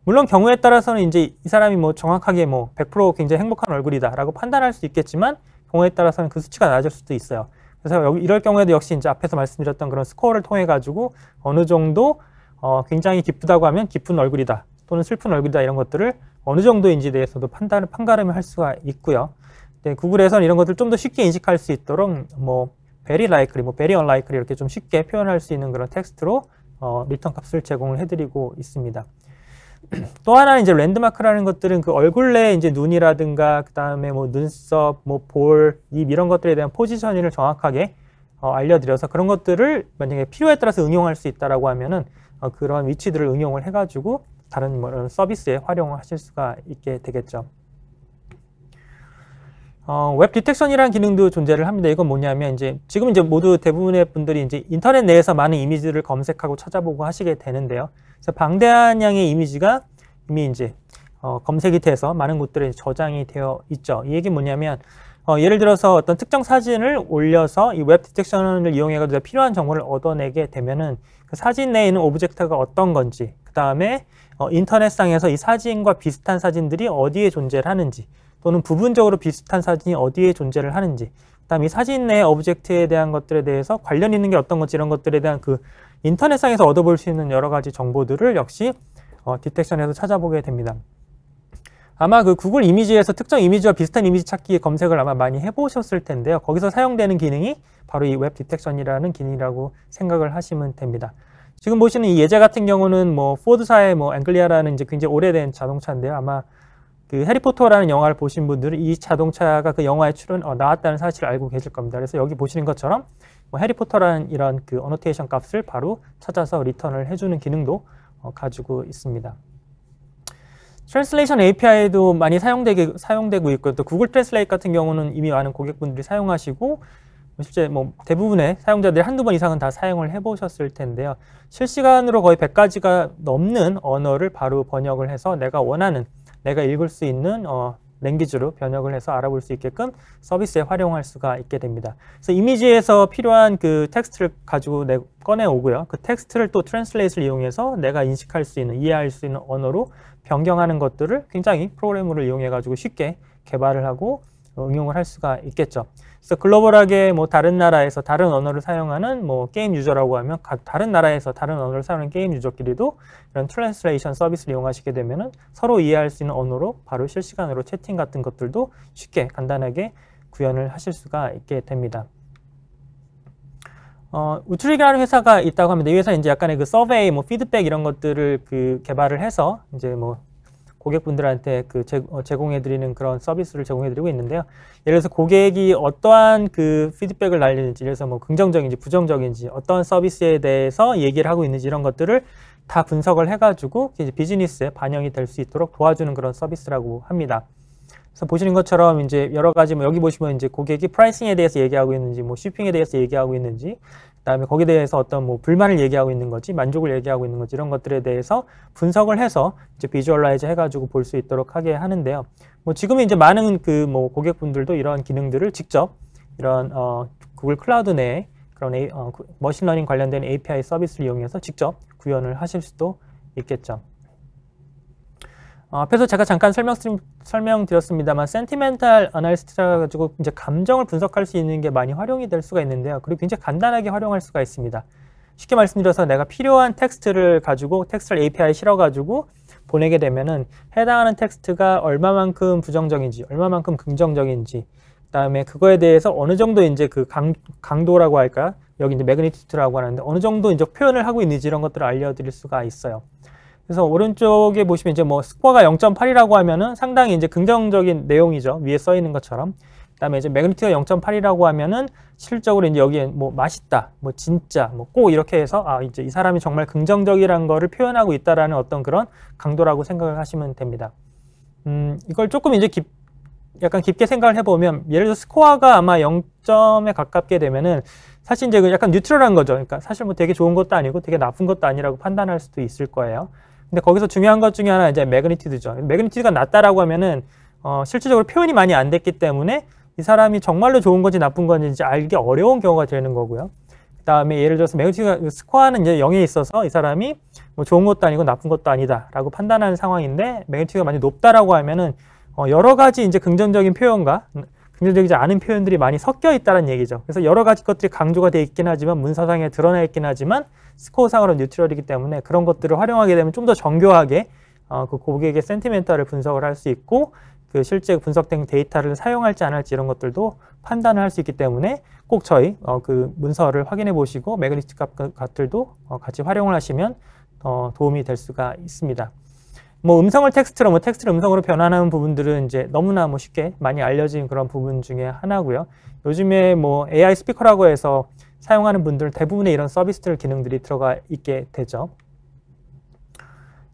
물론 경우에 따라서는 이제 이 사람이 뭐 정확하게 뭐 100% 굉장히 행복한 얼굴이다라고 판단할 수 있겠지만 경우에 따라서는 그 수치가 낮아질 수도 있어요. 그래서 여기 이럴 경우에도 역시 이제 앞에서 말씀드렸던 그런 스코어를 통해 가지고 어느 정도 어, 굉장히 기쁘다고 하면 기쁜 얼굴이다 또는 슬픈 얼굴이다 이런 것들을 어느 정도인지 대해서도 판단을 판가름을 할 수가 있고요. 네, 구글에서는 이런 것들 좀더 쉽게 인식할 수 있도록 뭐 very likely, 뭐 very unlikely 이렇게 좀 쉽게 표현할 수 있는 그런 텍스트로 어, 밀턴 값을 제공을 해드리고 있습니다. 또 하나 이제 랜드마크라는 것들은 그 얼굴 내 이제 눈이라든가 그다음에 뭐 눈썹, 뭐 볼, 입 이런 것들에 대한 포지셔닝을 정확하게 어, 알려드려서 그런 것들을 만약에 필요에 따라서 응용할 수 있다라고 하면은 어, 그런 위치들을 응용을 해가지고 다른 뭐 서비스에 활용을 하실 수가 있게 되겠죠. 어, 웹 디텍션이라는 기능도 존재를 합니다. 이건 뭐냐면 이제 지금 이제 모두 대부분의 분들이 이제 인터넷 내에서 많은 이미지를 검색하고 찾아보고 하시게 되는데요. 그래서 방대한 양의 이미지가 이미 이제 어, 검색이 돼서 많은 곳들에 저장이 되어 있죠. 이 얘기 뭐냐면 어, 예를 들어서 어떤 특정 사진을 올려서 이 웹 디텍션을 이용해가 필요한 정보를 얻어내게 되면은 그 사진 내에 있는 오브젝트가 어떤 건지, 그 다음에 어, 인터넷상에서 이 사진과 비슷한 사진들이 어디에 존재를 하는지, 또는 부분적으로 비슷한 사진이 어디에 존재를 하는지, 그다음이 사진 내 오브젝트에 대한 것들에 대해서 관련 있는 게 어떤 건지 이런 것들에 대한 그 인터넷상에서 얻어볼 수 있는 여러 가지 정보들을 역시 어, 디텍션에서 찾아보게 됩니다. 아마 그 구글 이미지에서 특정 이미지와 비슷한 이미지 찾기 검색을 아마 많이 해보셨을 텐데요. 거기서 사용되는 기능이 바로 이 웹 디텍션이라는 기능이라고 생각을 하시면 됩니다. 지금 보시는 이 예제 같은 경우는 뭐 포드사의 뭐 앵글리아라는 이제 굉장히 오래된 자동차인데요. 아마 그 해리포터라는 영화를 보신 분들은 이 자동차가 그 영화에 출연 어, 나왔다는 사실을 알고 계실 겁니다. 그래서 여기 보시는 것처럼 뭐 해리포터라는 이런 그 어노테이션 값을 바로 찾아서 리턴을 해주는 기능도 어, 가지고 있습니다. 트랜슬레이션 API도 많이 사용되게, 사용되고 있고 또 구글 트랜슬레이 같은 경우는 이미 많은 고객분들이 사용하시고 실제 뭐 대부분의 사용자들이 한두 번 이상은 다 사용을 해보셨을 텐데요. 실시간으로 거의 100가지가 넘는 언어를 바로 번역을 해서 내가 원하는, 내가 읽을 수 있는 어, 랭귀지로 변형을 해서 알아볼 수 있게끔 서비스에 활용할 수가 있게 됩니다. 그래서 이미지에서 필요한 그 텍스트를 가지고 내, 꺼내오고요. 그 텍스트를 또 트랜슬레이트를 이용해서 내가 인식할 수 있는, 이해할 수 있는 언어로 변경하는 것들을 굉장히 프로그램을 이용해가지고 쉽게 개발을 하고 응용을 할 수가 있겠죠. 그래서 글로벌하게 뭐 다른 나라에서 다른 언어를 사용하는 뭐 게임 유저라고 하면 각 다른 나라에서 다른 언어를 사용하는 게임 유저끼리도 이런 트랜스레이션 서비스를 이용하시게 되면은 서로 이해할 수 있는 언어로 바로 실시간으로 채팅 같은 것들도 쉽게 간단하게 구현을 하실 수가 있게 됩니다. 어, 우트릭이라는 회사가 있다고 합니다. 이 회사 이제 약간의 그 서베이, 뭐 피드백 이런 것들을 그 개발을 해서 이제 뭐 고객분들한테 그 어, 제공해드리는 그런 서비스를 제공해드리고 있는데요. 예를 들어서 고객이 어떠한 그 피드백을 날리는지, 예를 들어서 뭐 긍정적인지 부정적인지, 어떤 서비스에 대해서 얘기를 하고 있는지 이런 것들을 다 분석을 해가지고 이제 비즈니스에 반영이 될 수 있도록 도와주는 그런 서비스라고 합니다. 그래서 보시는 것처럼 이제 여러 가지 뭐 여기 보시면 이제 고객이 프라이싱에 대해서 얘기하고 있는지 뭐 쇼핑에 대해서 얘기하고 있는지 그다음에 거기에 대해서 어떤 뭐 불만을 얘기하고 있는 거지 만족을 얘기하고 있는 거지 이런 것들에 대해서 분석을 해서 이제 비주얼라이즈 해가지고 볼 수 있도록 하게 하는데요. 뭐 지금은 이제 많은 그 뭐 고객분들도 이런 기능들을 직접 이런 어 구글 클라우드 내에 그런 A, 어, 머신러닝 관련된 API 서비스를 이용해서 직접 구현을 하실 수도 있겠죠. 어, 앞에서 제가 잠깐 설명, 설명드렸습니다만 센티멘탈 아날리스트라 가지고 이제 감정을 분석할 수 있는 게 많이 활용이 될 수가 있는데요. 그리고 굉장히 간단하게 활용할 수가 있습니다. 쉽게 말씀드려서 내가 필요한 텍스트를 가지고 텍스트를 API에 실어 가지고 보내게 되면은 해당하는 텍스트가 얼마만큼 부정적인지, 얼마만큼 긍정적인지, 그다음에 그거에 대해서 어느 정도 이제 그 강, 강도라고 할까? 여기 이제 매그니티트라고 하는데 어느 정도 이제 표현을 하고 있는지 이런 것들을 알려 드릴 수가 있어요. 그래서 오른쪽에 보시면 이제 뭐 스코어가 0.8이라고 하면은 상당히 이제 긍정적인 내용이죠. 위에 써 있는 것처럼. 그다음에 이제 매그니티가 0.8이라고 하면은 실적으로 이제 여기에 뭐 맛있다, 뭐 진짜, 뭐 꼭 이렇게 해서 아 이제 이 사람이 정말 긍정적이라는 거를 표현하고 있다라는 어떤 그런 강도라고 생각을 하시면 됩니다. 음, 이걸 조금 이제 깊, 약간 깊게 생각을 해보면 예를 들어 스코어가 아마 0점에 가깝게 되면은 사실 이제 그 약간 뉴트럴한 거죠. 그러니까 사실 뭐 되게 좋은 것도 아니고 되게 나쁜 것도 아니라고 판단할 수도 있을 거예요. 근데 거기서 중요한 것 중에 하나 이제 매그니티드죠. 매그니티드가 낮다라고 하면은 어, 실질적으로 표현이 많이 안 됐기 때문에 이 사람이 정말로 좋은 건지 나쁜 건지 이제 알기 어려운 경우가 되는 거고요. 그다음에 예를 들어서 매그니티드 가 스코어는 이제 0에 있어서 이 사람이 뭐 좋은 것도 아니고 나쁜 것도 아니다라고 판단하는 상황인데 매그니티드가 많이 높다라고 하면은 어, 여러 가지 이제 긍정적인 표현과 긍정적이지 않은 표현들이 많이 섞여 있다는 얘기죠. 그래서 여러 가지 것들이 강조가 되어 있긴 하지만 문서상에 드러나 있긴 하지만 스코어상으로 뉴트럴이기 때문에 그런 것들을 활용하게 되면 좀 더 정교하게 어, 그 고객의 센티멘탈를 분석을 할 수 있고 그 실제 분석된 데이터를 사용할지 안 할지 이런 것들도 판단을 할 수 있기 때문에 꼭 저희 어, 그 문서를 확인해 보시고 매그니스틱 그 값들도 어, 같이 활용을 하시면 어, 도움이 될 수가 있습니다. 뭐 음성을 텍스트로 뭐 텍스트를 음성으로 변환하는 부분들은 이제 너무나 뭐 쉽게 많이 알려진 그런 부분 중에 하나고요. 요즘에 뭐 AI 스피커라고 해서 사용하는 분들 대부분의 이런 서비스들 기능들이 들어가 있게 되죠.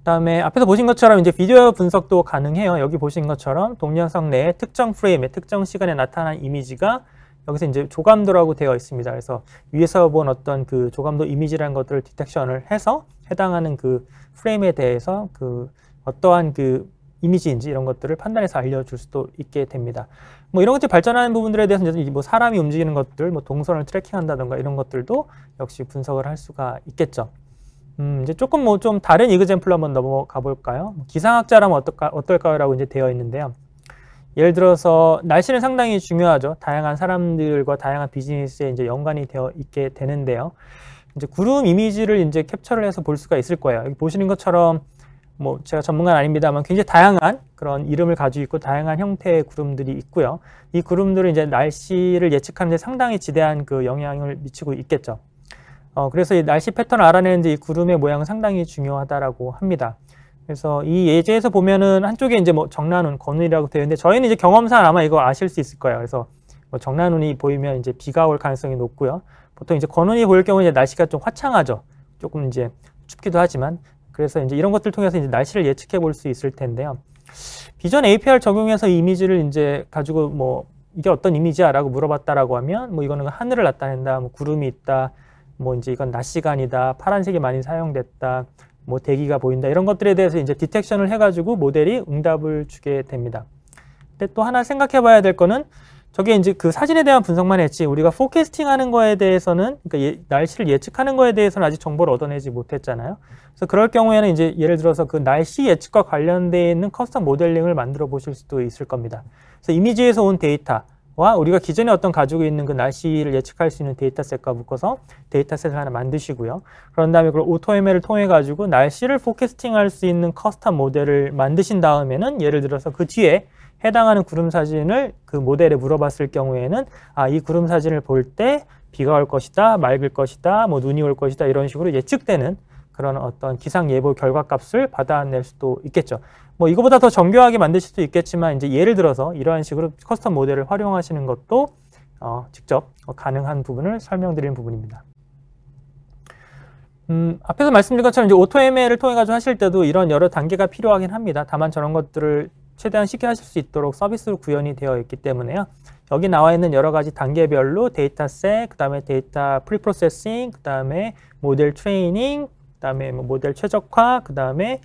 다음에 앞에서 보신 것처럼 이제 비디오 분석도 가능해요. 여기 보신 것처럼 동영상 내에 특정 프레임에 특정 시간에 나타난 이미지가 여기서 이제 조감도라고 되어 있습니다. 그래서 위에서 본 어떤 그 조감도 이미지라는 것들을 디텍션을 해서 해당하는 그 프레임에 대해서 그 어떠한 그 이미지인지 이런 것들을 판단해서 알려줄 수도 있게 됩니다. 뭐 이런 것들이 발전하는 부분들에 대해서 이제 뭐 사람이 움직이는 것들, 뭐 동선을 트래킹한다던가 이런 것들도 역시 분석을 할 수가 있겠죠. 음, 이제 조금 뭐 좀 다른 이그젠플로 한번 넘어가 볼까요? 뭐 기상학자라면 어떨까, 어떨까요라고 이제 되어 있는데요. 예를 들어서 날씨는 상당히 중요하죠. 다양한 사람들과 다양한 비즈니스에 이제 연관이 되어 있게 되는데요. 이제 구름 이미지를 이제 캡처를 해서 볼 수가 있을 거예요. 여기 보시는 것처럼 뭐 제가 전문가는 아닙니다만 굉장히 다양한 그런 이름을 가지고 있고 다양한 형태의 구름들이 있고요. 이 구름들은 이제 날씨를 예측하는데 상당히 지대한 그 영향을 미치고 있겠죠. 어, 그래서 이 날씨 패턴을 알아내는데 이 구름의 모양은 상당히 중요하다라고 합니다. 그래서 이 예제에서 보면은 한쪽에 이제 뭐 정란운, 건운이라고 되어 있는데 저희는 이제 경험상 아마 이거 아실 수 있을 거예요. 그래서 뭐 정란운이 보이면 이제 비가 올 가능성이 높고요. 보통 이제 건운이 보일 경우에 날씨가 좀 화창하죠. 조금 이제 춥기도 하지만 그래서 이제 이런 것들 통해서 이제 날씨를 예측해 볼 수 있을 텐데요. 비전 APR 적용해서 이미지를 이제 가지고 뭐 이게 어떤 이미지야라고 물어봤다라고 하면 뭐 이거는 하늘을 나타낸다, 뭐 구름이 있다, 뭐 이제 이건 낮 시간이다, 파란색이 많이 사용됐다, 뭐 대기가 보인다 이런 것들에 대해서 이제 디텍션을 해가지고 모델이 응답을 주게 됩니다. 근데 또 하나 생각해봐야 될 거는 저게 이제 그 사진에 대한 분석만 했지 우리가 포캐스팅하는 거에 대해서는 그러니까 예, 날씨를 예측하는 거에 대해서는 아직 정보를 얻어내지 못했잖아요. 그래서 그럴 경우에는 이제 예를 들어서 그 날씨 예측과 관련되어 있는 커스텀 모델링을 만들어 보실 수도 있을 겁니다. 그래서 이미지에서 온 데이터와 우리가 기존에 어떤 가지고 있는 그 날씨를 예측할 수 있는 데이터셋과 묶어서 데이터셋을 하나 만드시고요. 그런 다음에 그걸 오토ML을 통해 가지고 날씨를 포캐스팅할 수 있는 커스텀 모델을 만드신 다음에는 예를 들어서 그 뒤에 해당하는 구름 사진을 그 모델에 물어봤을 경우에는 아, 이 구름 사진을 볼 때 비가 올 것이다, 맑을 것이다, 뭐 눈이 올 것이다 이런 식으로 예측되는 그런 어떤 기상 예보 결과 값을 받아낼 수도 있겠죠. 뭐 이거보다 더 정교하게 만드실 수도 있겠지만 이제 예를 들어서 이러한 식으로 커스텀 모델을 활용하시는 것도 어, 직접 가능한 부분을 설명드리는 부분입니다. 음, 앞에서 말씀드린 것처럼 이제 오토 ML을 통해 가지고 하실 때도 이런 여러 단계가 필요하긴 합니다. 다만 저런 것들을 최대한 쉽게 하실 수 있도록 서비스로 구현이 되어 있기 때문에요. 여기 나와 있는 여러 가지 단계별로 데이터셋, 그 다음에 데이터 프리프로세싱, 그 다음에 모델 트레이닝, 그 다음에 뭐 모델 최적화, 그 다음에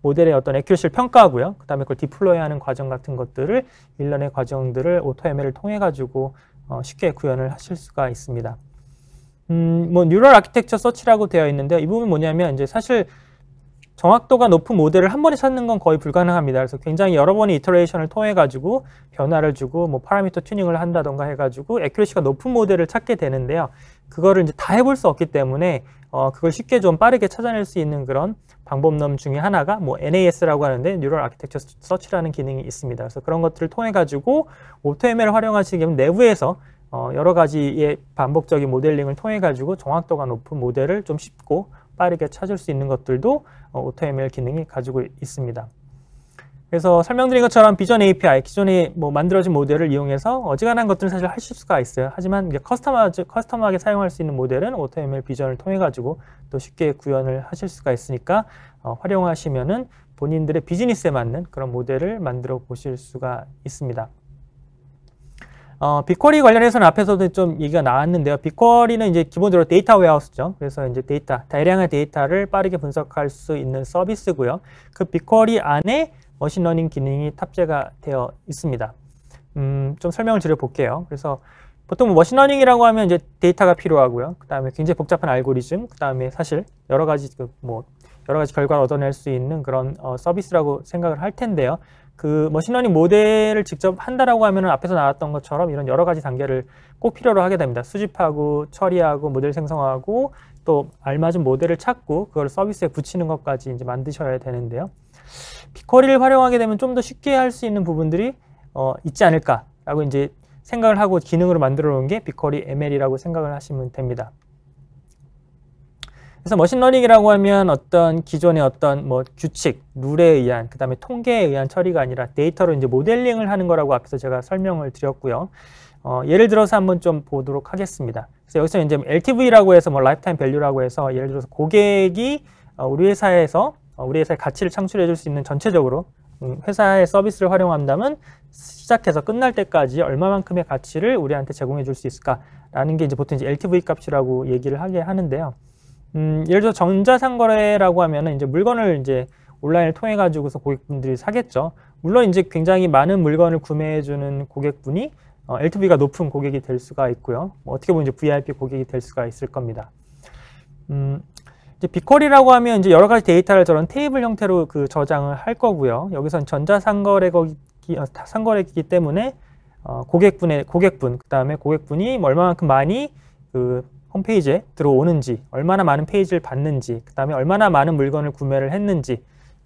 모델의 어떤 애큐시를 평가하고요. 그 다음에 그걸 디플로이하는 과정 같은 것들을 일련의 과정들을 오토ML을 통해 가지고 어, 쉽게 구현을 하실 수가 있습니다. 음, 뭐 뉴럴 아키텍처 서치라고 되어 있는데 이 부분 뭐냐면 이제 사실 정확도가 높은 모델을 한 번에 찾는 건 거의 불가능합니다. 그래서 굉장히 여러 번의 이터레이션을 통해 가지고 변화를 주고 뭐 파라미터 튜닝을 한다던가 해가지고 에큐리시가 높은 모델을 찾게 되는데요. 그거를 이제 다 해볼 수 없기 때문에 어, 그걸 쉽게 좀 빠르게 찾아낼 수 있는 그런 방법론 중에 하나가 뭐 NAS라고 하는데 뉴럴 아키텍처 서치라는 기능이 있습니다. 그래서 그런 것들을 통해 가지고 오토ML을 활용하시게 되면 내부에서 어, 여러 가지의 반복적인 모델링을 통해 가지고 정확도가 높은 모델을 좀 쉽고 빠르게 찾을 수 있는 것들도 AutoML 어, 기능이 가지고 있습니다. 그래서 설명드린 것처럼 비전 API, 기존에 뭐 만들어진 모델을 이용해서 어지간한 것들은 사실 하실 수가 있어요. 하지만 이제 커스텀하지, 커스텀하게 사용할 수 있는 모델은 AutoML 비전을 통해 가지고 또 쉽게 구현을 하실 수가 있으니까 어, 활용하시면은 본인들의 비즈니스에 맞는 그런 모델을 만들어 보실 수가 있습니다. 어, 빅쿼리 관련해서는 앞에서도 좀 얘기가 나왔는데요. 빅쿼리는 이제 기본적으로 데이터 웨어하우스죠. 그래서 이제 데이터, 다량의 데이터를 빠르게 분석할 수 있는 서비스고요. 그 빅쿼리 안에 머신러닝 기능이 탑재가 되어 있습니다. 음, 좀 설명을 드려볼게요. 그래서 보통 뭐 머신러닝이라고 하면 이제 데이터가 필요하고요. 그 다음에 굉장히 복잡한 알고리즘, 그 다음에 사실 여러 가지 그 뭐 여러 가지 결과를 얻어낼 수 있는 그런 어, 서비스라고 생각을 할 텐데요. 그 머신러닝 모델을 직접 한다라고 하면은 앞에서 나왔던 것처럼 이런 여러 가지 단계를 꼭 필요로 하게 됩니다. 수집하고 처리하고 모델 생성하고 또 알맞은 모델을 찾고 그걸 서비스에 붙이는 것까지 이제 만드셔야 되는데요. 비쿼리를 활용하게 되면 좀 더 쉽게 할 수 있는 부분들이 어, 있지 않을까라고 이제 생각을 하고 기능으로 만들어 놓은 게 비쿼리 ML이라고 생각을 하시면 됩니다. 그래서 머신러닝이라고 하면 어떤 기존의 어떤 뭐 규칙, 룰에 의한 그다음에 통계에 의한 처리가 아니라 데이터로 이제 모델링을 하는 거라고 앞에서 제가 설명을 드렸고요. 어, 예를 들어서 한번 좀 보도록 하겠습니다. 그래서 여기서 이제 LTV라고 해서 뭐 라이프타임 밸류라고 해서 예를 들어서 고객이 어, 우리 회사에서 어, 우리 회사의 가치를 창출해 줄 수 있는 전체적으로 음, 회사의 서비스를 활용한다면 시작해서 끝날 때까지 얼마만큼의 가치를 우리한테 제공해 줄 수 있을까라는 게 이제 보통 이제 LTV 값이라고 얘기를 하게 하는데요. 음, 예를 들어 전자상거래라고 하면은 이제 물건을 이제 온라인을 통해 가지고서 고객분들이 사겠죠. 물론 이제 굉장히 많은 물건을 구매해 주는 고객분이 어, LTV가 높은 고객이 될 수가 있고요. 뭐 어떻게 보면 이제 VIP 고객이 될 수가 있을 겁니다. 음, 이제 빅쿼이라고 하면 이제 여러 가지 데이터를 저런 테이블 형태로 그 저장을 할 거고요. 여기선 전자상거래 기기 어, 상거래이기 때문에 어, 고객분의 고객분 그 다음에 고객분이 뭐 얼마만큼 많이 그 홈페이지에 들어오는지, 얼마나 많은 페이지를 봤는지, 그 다음에 얼마나 많은 물건을 구매를 했는지,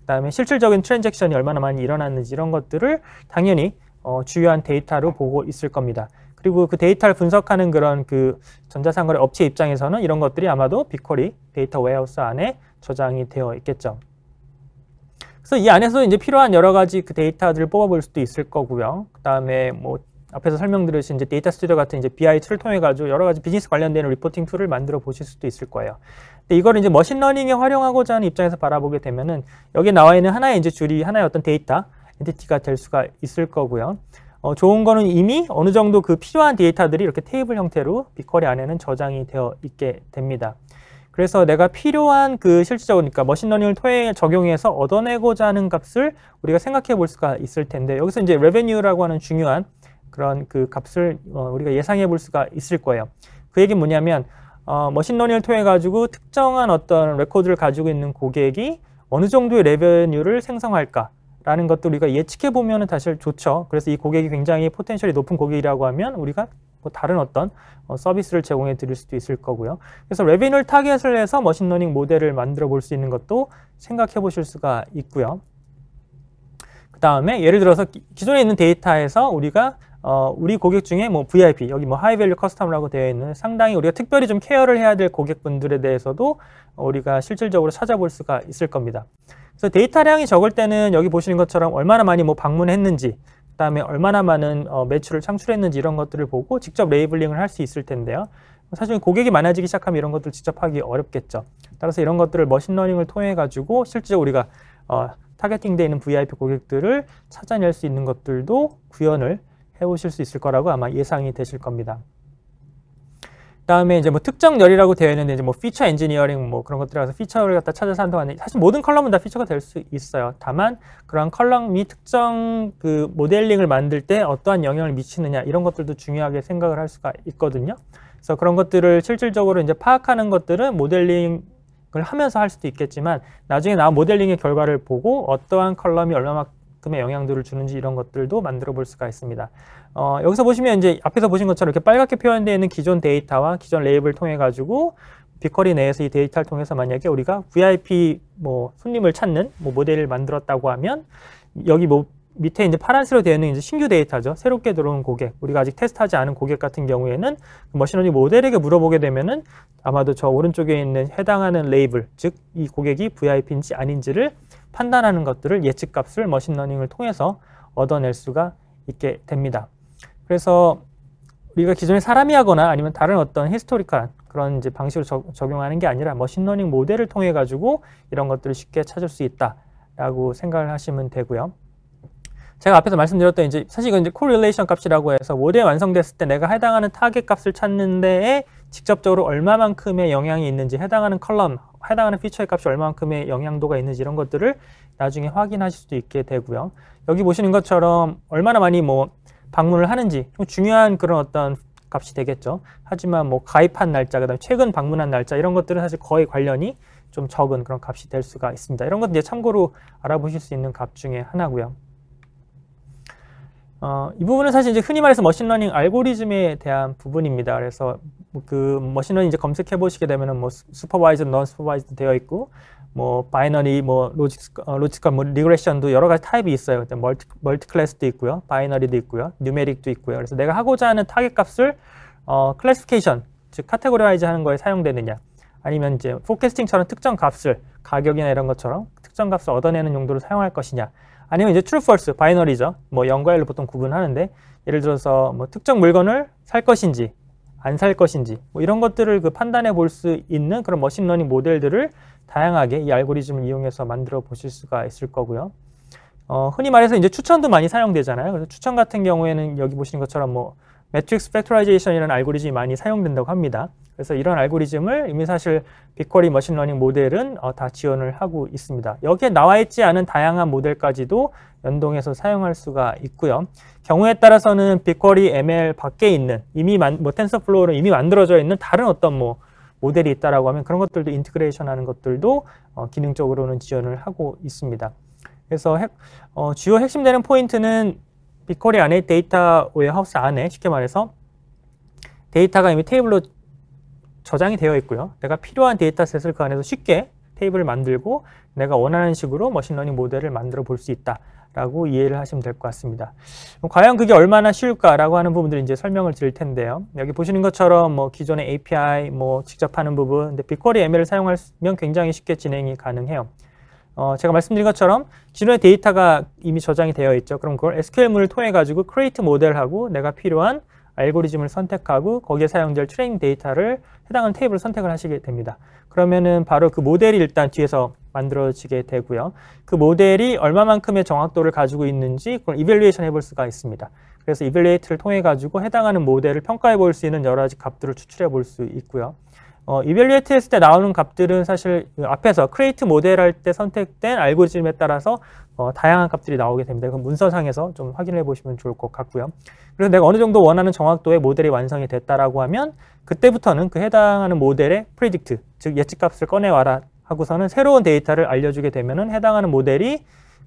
그 다음에 실질적인 트랜잭션이 얼마나 많이 일어났는지 이런 것들을 당연히 어, 주요한 데이터로 보고 있을 겁니다. 그리고 그 데이터를 분석하는 그런 그 전자상거래 업체 입장에서는 이런 것들이 아마도 빅쿼리 데이터 웨어하우스 안에 저장이 되어 있겠죠. 그래서 이 안에서 이제 필요한 여러 가지 그 데이터들을 뽑아볼 수도 있을 거고요. 그 다음에 뭐 앞에서 설명드렸듯이 이제 데이터 스튜디오 같은 이제 BI 툴을 통해 가지고 여러 가지 비즈니스 관련된 리포팅 툴을 만들어 보실 수도 있을 거예요. 근데 이걸 이제 머신러닝에 활용하고자 하는 입장에서 바라보게 되면은 여기 나와 있는 하나의 이제 줄이 하나의 어떤 데이터 엔티티가 될 수가 있을 거고요. 어, 좋은 거는 이미 어느 정도 그 필요한 데이터들이 이렇게 테이블 형태로 빅쿼리 안에는 저장이 되어 있게 됩니다. 그래서 내가 필요한 그 실질적으로 그러니까 머신러닝을 통해 적용해서 얻어내고자 하는 값을 우리가 생각해 볼 수가 있을 텐데 여기서 이제 레베뉴라고 하는 중요한 그런 그 값을 어, 우리가 예상해 볼 수가 있을 거예요. 그 얘기는 뭐냐면 어, 머신러닝을 통해 가지고 특정한 어떤 레코드를 가지고 있는 고객이 어느 정도의 레베뉴를 생성할까라는 것도 우리가 예측해 보면은 사실 좋죠. 그래서 이 고객이 굉장히 포텐셜이 높은 고객이라고 하면 우리가 뭐 다른 어떤 어, 서비스를 제공해 드릴 수도 있을 거고요. 그래서 레베뉴를 타겟을 해서 머신러닝 모델을 만들어 볼 수 있는 것도 생각해 보실 수가 있고요. 그 다음에 예를 들어서 기존에 있는 데이터에서 우리가 어, 우리 고객 중에 뭐 VIP, 여기 뭐 하이밸류 커스텀이라고 되어 있는 상당히 우리가 특별히 좀 케어를 해야 될 고객분들에 대해서도 우리가 실질적으로 찾아볼 수가 있을 겁니다. 그래서 데이터량이 적을 때는 여기 보시는 것처럼 얼마나 많이 뭐 방문했는지, 그다음에 얼마나 많은 어, 매출을 창출했는지 이런 것들을 보고 직접 레이블링을 할 수 있을 텐데요. 사실 고객이 많아지기 시작하면 이런 것들 을 직접 하기 어렵겠죠. 따라서 이런 것들을 머신러닝을 통해 가지고 실제 우리가 어, 타겟팅되어 있는 VIP 고객들을 찾아낼 수 있는 것들도 구현을 해오실 수 있을 거라고 아마 예상이 되실 겁니다. 다음에 이제 뭐 특정 열이라고 되어 있는데 이제 뭐 피처 엔지니어링 뭐 그런 것들이서 피처를 갖다 찾아서 한다고 하는데 사실 모든 컬럼은 다 피처가 될 수 있어요. 다만 그런 컬럼이 특정 그 모델링을 만들 때 어떠한 영향을 미치느냐 이런 것들도 중요하게 생각을 할 수가 있거든요. 그래서 그런 것들을 실질적으로 이제 파악하는 것들은 모델링 을 하면서 할 수도 있겠지만 나중에 나 모델링의 결과를 보고 어떠한 컬럼이 얼마만큼 다에 영향들을 주는지 이런 것들도 만들어 볼 수가 있습니다. 어, 여기서 보시면 이제 앞에서 보신 것처럼 이렇게 빨갛게 표현되어 있는 기존 데이터와 기존 레이블을 통해 가지고 빅커리 내에서 이 데이터를 통해서 만약에 우리가 VIP 뭐 손님을 찾는 뭐 모델을 만들었다고 하면 여기 뭐 밑에 이제 파란색으로 되어 있는 이제 신규 데이터죠. 새롭게 들어온 고객, 우리가 아직 테스트하지 않은 고객 같은 경우에는 머신러닝 모델에게 물어보게 되면은 아마도 저 오른쪽에 있는 해당하는 레이블, 즉 이 고객이 VIP인지 아닌지를 판단하는 것들을 예측값을 머신러닝을 통해서 얻어낼 수가 있게 됩니다. 그래서 우리가 기존에 사람이 하거나 아니면 다른 어떤 히스토리컬한 그런 이제 방식으로 저, 적용하는 게 아니라 머신러닝 모델을 통해 가지고 이런 것들을 쉽게 찾을 수 있다라고 생각을 하시면 되고요. 제가 앞에서 말씀드렸던 이제 사실 이건 이제 코릴레이션 값이라고 해서 모델 완성됐을 때 내가 해당하는 타겟 값을 찾는 데에 직접적으로 얼마만큼의 영향이 있는지 해당하는 컬럼 해당하는 피처의 값이 얼마만큼의 영향도가 있는지 이런 것들을 나중에 확인하실 수도 있게 되고요. 여기 보시는 것처럼 얼마나 많이 뭐 방문을 하는지 좀 중요한 그런 어떤 값이 되겠죠. 하지만 뭐 가입한 날짜, 그다음 최근 방문한 날짜 이런 것들은 사실 거의 관련이 좀 적은 그런 값이 될 수가 있습니다. 이런 것 이제 참고로 알아보실 수 있는 값 중에 하나고요. 어, 이 부분은 사실 이제 흔히 말해서 머신러닝 알고리즘에 대한 부분입니다. 그래서 뭐 그 머신을 이제 검색해 보시게 되면은 뭐슈퍼바이저넌슈퍼바이저 되어 있고 뭐 바이너리, 뭐 로직, 로지컬, 어, 뭐 리그레션도 여러 가지 타입이 있어요. 멀티 멀티 클래스도 있고요, 바이너리도 있고요, 뉴메릭도 있고요. 그래서 내가 하고자 하는 타겟 값을 어, 클래스케이션즉 카테고리라이즈 하는 거에 사용되느냐, 아니면 이제 포캐스팅처럼 특정 값을 가격이나 이런 것처럼 특정 값을 얻어내는 용도로 사용할 것이냐, 아니면 이제 true, false, 바이너리죠. 뭐 0과 1로 보통 구분하는데 예를 들어서 뭐 특정 물건을 살 것인지 안살 것인지 뭐 이런 것들을 그 판단해 볼 수 있는 그런 머신러닝 모델들을 다양하게 이 알고리즘을 이용해서 만들어 보실 수가 있을 거고요. 어, 흔히 말해서 이제 추천도 많이 사용되잖아요. 그래서 추천 같은 경우에는 여기 보시는 것처럼 뭐 매트릭스 팩토라이제이션이라는 알고리즘이 많이 사용된다고 합니다. 그래서 이런 알고리즘을 이미 사실 빅쿼리 머신러닝 모델은 어, 다 지원을 하고 있습니다. 여기에 나와 있지 않은 다양한 모델까지도 연동해서 사용할 수가 있고요. 경우에 따라서는 빅쿼리 ML 밖에 있는 이미 만, 뭐 텐서플로우로 이미 만들어져 있는 다른 어떤 뭐 모델이 있다라고 하면 그런 것들도 인티그레이션하는 것들도 어, 기능적으로는 지원을 하고 있습니다. 그래서 핵, 어, 주요 핵심 되는 포인트는 빅쿼리 안에 데이터 웨어하우스 안에 쉽게 말해서 데이터가 이미 테이블로 저장이 되어 있고요. 내가 필요한 데이터셋을 그 안에서 쉽게 테이블을 만들고 내가 원하는 식으로 머신러닝 모델을 만들어 볼 수 있다라고 이해를 하시면 될 것 같습니다. 과연 그게 얼마나 쉬울까라고 하는 부분들 이제 설명을 드릴 텐데요. 여기 보시는 것처럼 뭐 기존의 API 뭐 직접 하는 부분, 근데 b i g q ML을 사용하면 굉장히 쉽게 진행이 가능해요. 어, 제가 말씀드린 것처럼 진존의 데이터가 이미 저장이 되어 있죠. 그럼 그걸 SQL문을 통해 가지고 크레이트 모델하고 내가 필요한 알고리즘을 선택하고 거기에 사용될 트레이닝 데이터를 해당하는 테이블을 선택을 하시게 됩니다. 그러면은 바로 그 모델이 일단 뒤에서 만들어지게 되고요. 그 모델이 얼마만큼의 정확도를 가지고 있는지 그걸 이벨리에이션 해볼 수가 있습니다. 그래서 이벨리에이트를 통해 가지고 해당하는 모델을 평가해 볼 수 있는 여러 가지 값들을 추출해 볼 수 있고요. 어, 이벨리에이트 했을 때 나오는 값들은 사실 그 앞에서 크레이트 모델 할 때 선택된 알고리즘에 따라서 어, 다양한 값들이 나오게 됩니다. 그럼 문서상에서 좀 확인해 보시면 좋을 것 같고요. 그래서 내가 어느 정도 원하는 정확도의 모델이 완성이 됐다라고 하면 그때부터는 그 해당하는 모델의 프리딕트, 즉 예측값을 꺼내와라 하고서는 새로운 데이터를 알려주게 되면 해당하는 모델이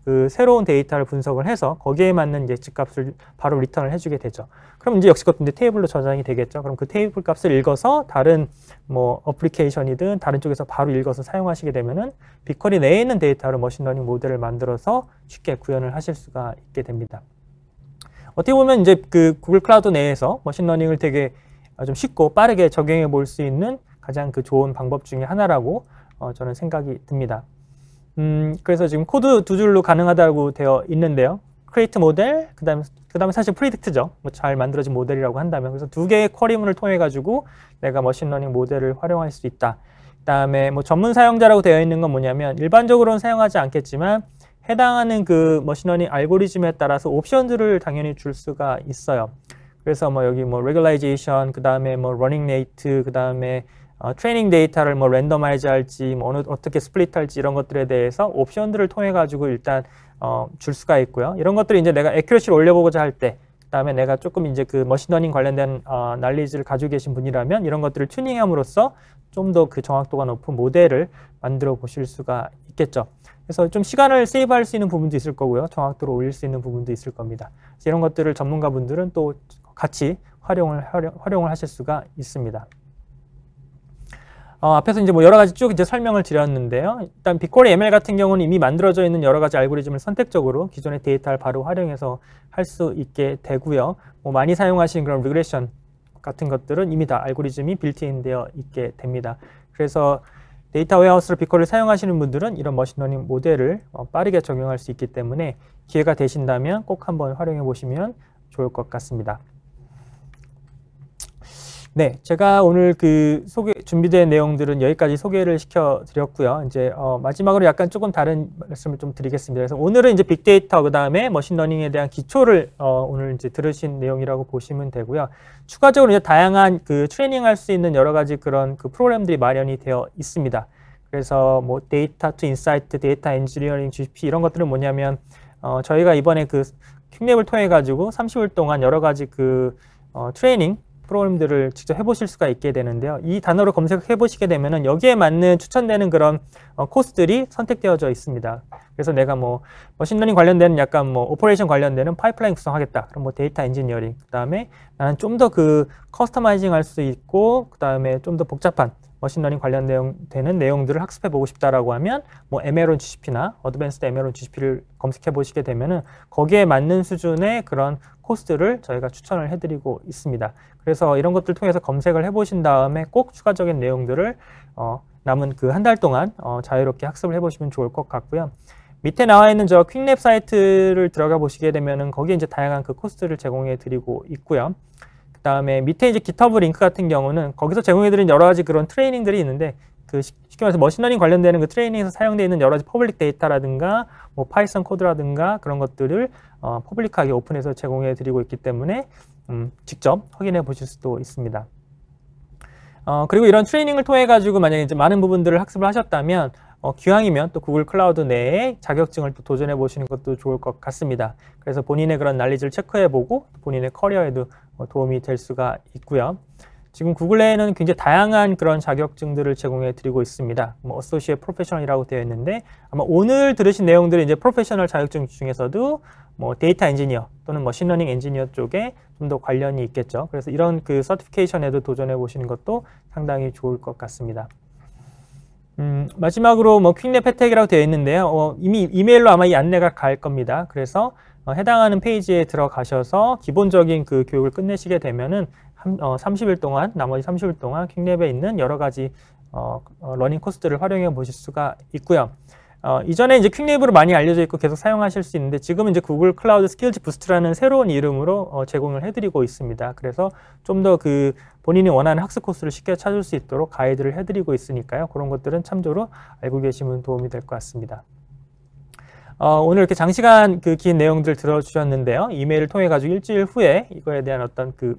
그 새로운 데이터를 분석을 해서 거기에 맞는 예측 값을 바로 리턴을 해주게 되죠. 그럼 이제 역시 그것도 이제 테이블로 저장이 되겠죠. 그럼 그 테이블 값을 읽어서 다른 뭐 어플리케이션이든 다른 쪽에서 바로 읽어서 사용하시게 되면은 비쿼리 내에 있는 데이터로 머신러닝 모델을 만들어서 쉽게 구현을 하실 수가 있게 됩니다. 어떻게 보면 이제 그 구글 클라우드 내에서 머신러닝을 되게 좀 쉽고 빠르게 적용해 볼 수 있는 가장 그 좋은 방법 중에 하나라고 어, 저는 생각이 듭니다. 음, 그래서 지금 코드 두 줄로 가능하다고 되어 있는데요. 크레이트 모델, 그 다음에 그 다음에 사실 프리딕트죠. 뭐 잘 만들어진 모델이라고 한다면. 그래서 두 개의 쿼리문을 통해 가지고 내가 머신러닝 모델을 활용할 수 있다. 그다음에 뭐 전문 사용자라고 되어 있는 건 뭐냐면 일반적으로는 사용하지 않겠지만 해당하는 그 머신러닝 알고리즘에 따라서 옵션들을 당연히 줄 수가 있어요. 그래서 뭐 여기 뭐 regularization, 그다음에 뭐 running rate, 그다음에 어, 트레이닝 데이터를 뭐 랜덤화이즈 할지 뭐 어느, 어떻게 스플릿 할지 이런 것들에 대해서 옵션들을 통해 가지고 일단 어, 줄 수가 있고요. 이런 것들을 이제 내가 에큐러시를 올려보고자 할 때 그다음에 내가 조금 이제 그 머신러닝 관련된 어, 날리지를 가지고 계신 분이라면 이런 것들을 튜닝함으로써 좀 더 그 정확도가 높은 모델을 만들어 보실 수가 있겠죠. 그래서 좀 시간을 세이브할 수 있는 부분도 있을 거고요. 정확도를 올릴 수 있는 부분도 있을 겁니다. 이런 것들을 전문가분들은 또 같이 활용을 활용, 활용을 하실 수가 있습니다. 어, 앞에서 이제 뭐 여러 가지 쭉 이제 설명을 드렸는데요. 일단 빅콜리 ML 같은 경우는 이미 만들어져 있는 여러 가지 알고리즘을 선택적으로 기존의 데이터를 바로 활용해서 할 수 있게 되고요. 뭐 많이 사용하시는 그런 리그레션 같은 것들은 이미 다 알고리즘이 빌트인 되어 있게 됩니다. 그래서 데이터 웨어하우스로 빅콜을 사용하시는 분들은 이런 머신러닝 모델을 어, 빠르게 적용할 수 있기 때문에 기회가 되신다면 꼭 한번 활용해 보시면 좋을 것 같습니다. 네, 제가 오늘 그 소개 준비된 내용들은 여기까지 소개를 시켜드렸고요. 이제 어, 마지막으로 약간 조금 다른 말씀을 좀 드리겠습니다. 그래서 오늘은 이제 빅데이터 그 다음에 머신러닝에 대한 기초를 어, 오늘 이제 들으신 내용이라고 보시면 되고요. 추가적으로 이제 다양한 그 트레이닝할 수 있는 여러 가지 그런 그 프로그램들이 마련이 되어 있습니다. 그래서 뭐 데이터 투 인사이트, 데이터 엔지니어링, GP 이런 것들은 뭐냐면 어, 저희가 이번에 그 퀵랩을 통해 가지고 30일 동안 여러 가지 그 어, 트레이닝 프로그램들을 직접 해보실 수가 있게 되는데요. 이 단어를 검색해보시게 되면은 여기에 맞는 추천되는 그런 어, 코스들이 선택되어져 있습니다. 그래서 내가 뭐 머신러닝 관련되는 약간 뭐 오퍼레이션 관련되는 파이프라인 구성하겠다. 그럼 뭐 데이터 엔지니어링, 그다음에 나는 좀 더 그 커스터마이징 할 수 있고 그다음에 좀 더 복잡한 머신러닝 관련되는 내용들을 학습해 보고 싶다라고 하면 뭐 MLON GCP나 어드밴스드 MLON GCP를 검색해 보시게 되면은 거기에 맞는 수준의 그런 호스트를 저희가 추천을 해드리고 있습니다. 그래서 이런 것들 통해서 검색을 해보신 다음에 꼭 추가적인 내용들을 어, 남은 그 한 달 동안 어, 자유롭게 학습을 해보시면 좋을 것 같고요. 밑에 나와 있는 저 퀵랩 사이트를 들어가 보시게 되면은 거기에 이제 다양한 그 코스를 트 제공해 드리고 있고요. 그 다음에 밑에 이제 GitHub 링크 같은 경우는 거기서 제공해 드린 여러 가지 그런 트레이닝들이 있는데 그 쉽게 말해서 머신러닝 관련되는 그 트레이닝에서 사용되어 있는 여러 가지 퍼블릭 데이터라든가 뭐 파이썬 코드라든가 그런 것들을 어, 퍼블릭하게 오픈해서 제공해 드리고 있기 때문에 음, 직접 확인해 보실 수도 있습니다. 어, 그리고 이런 트레이닝을 통해 가지고 만약에 이제 많은 부분들을 학습을 하셨다면 어, 기왕이면 또 구글 클라우드 내에 자격증을 또 도전해 보시는 것도 좋을 것 같습니다. 그래서 본인의 그런 날리지를 체크해 보고 본인의 커리어에도 어, 도움이 될 수가 있고요. 지금 구글에는 굉장히 다양한 그런 자격증들을 제공해 드리고 있습니다. 뭐 어소시에 프로페셔널이라고 되어 있는데 아마 오늘 들으신 내용들은 이제 프로페셔널 자격증 중에서도 뭐 데이터 엔지니어 또는 머신러닝 뭐 엔지니어 쪽에 좀 더 관련이 있겠죠. 그래서 이런 그 서티피케이션에도 도전해 보시는 것도 상당히 좋을 것 같습니다. 음, 마지막으로 뭐 퀵랩 혜택이라고 되어 있는데요. 어, 이미 이메일로 아마 이 안내가 갈 겁니다. 그래서 어, 해당하는 페이지에 들어가셔서 기본적인 그 교육을 끝내시게 되면은 30일 어, 동안 나머지 30일 동안 킹랩에 있는 여러 가지 어, 어, 러닝 코스들을 활용해 보실 수가 있고요. 어, 이전에 이제 퀵랩으로 많이 알려져 있고 계속 사용하실 수 있는데 지금은 이제 구글 클라우드 스킬즈 부스트라는 새로운 이름으로 어, 제공을 해드리고 있습니다. 그래서 좀 더 그 본인이 원하는 학습 코스를 쉽게 찾을 수 있도록 가이드를 해드리고 있으니까요. 그런 것들은 참조로 알고 계시면 도움이 될 것 같습니다. 어, 오늘 이렇게 장시간 그긴 내용들 들어주셨는데요. 이메일을 통해 가지고 일주일 후에 이거에 대한 어떤 그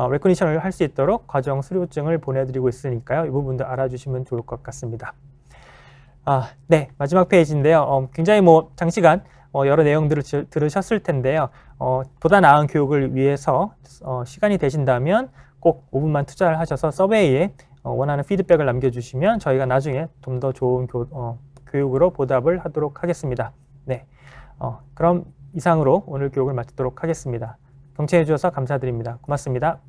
어, 레코니션을 할 수 있도록 과정 수료증을 보내드리고 있으니까요. 이 부분도 알아주시면 좋을 것 같습니다. 아, 네, 마지막 페이지인데요. 어, 굉장히 뭐 장시간 어, 여러 내용들을 지, 들으셨을 텐데요. 어, 보다 나은 교육을 위해서 어, 시간이 되신다면 꼭 5분만 투자를 하셔서 서베이에 어, 원하는 피드백을 남겨주시면 저희가 나중에 좀 더 좋은 교, 어, 교육으로 보답을 하도록 하겠습니다. 네, 어, 그럼 이상으로 오늘 교육을 마치도록 하겠습니다. 경청해 주셔서 감사드립니다. 고맙습니다.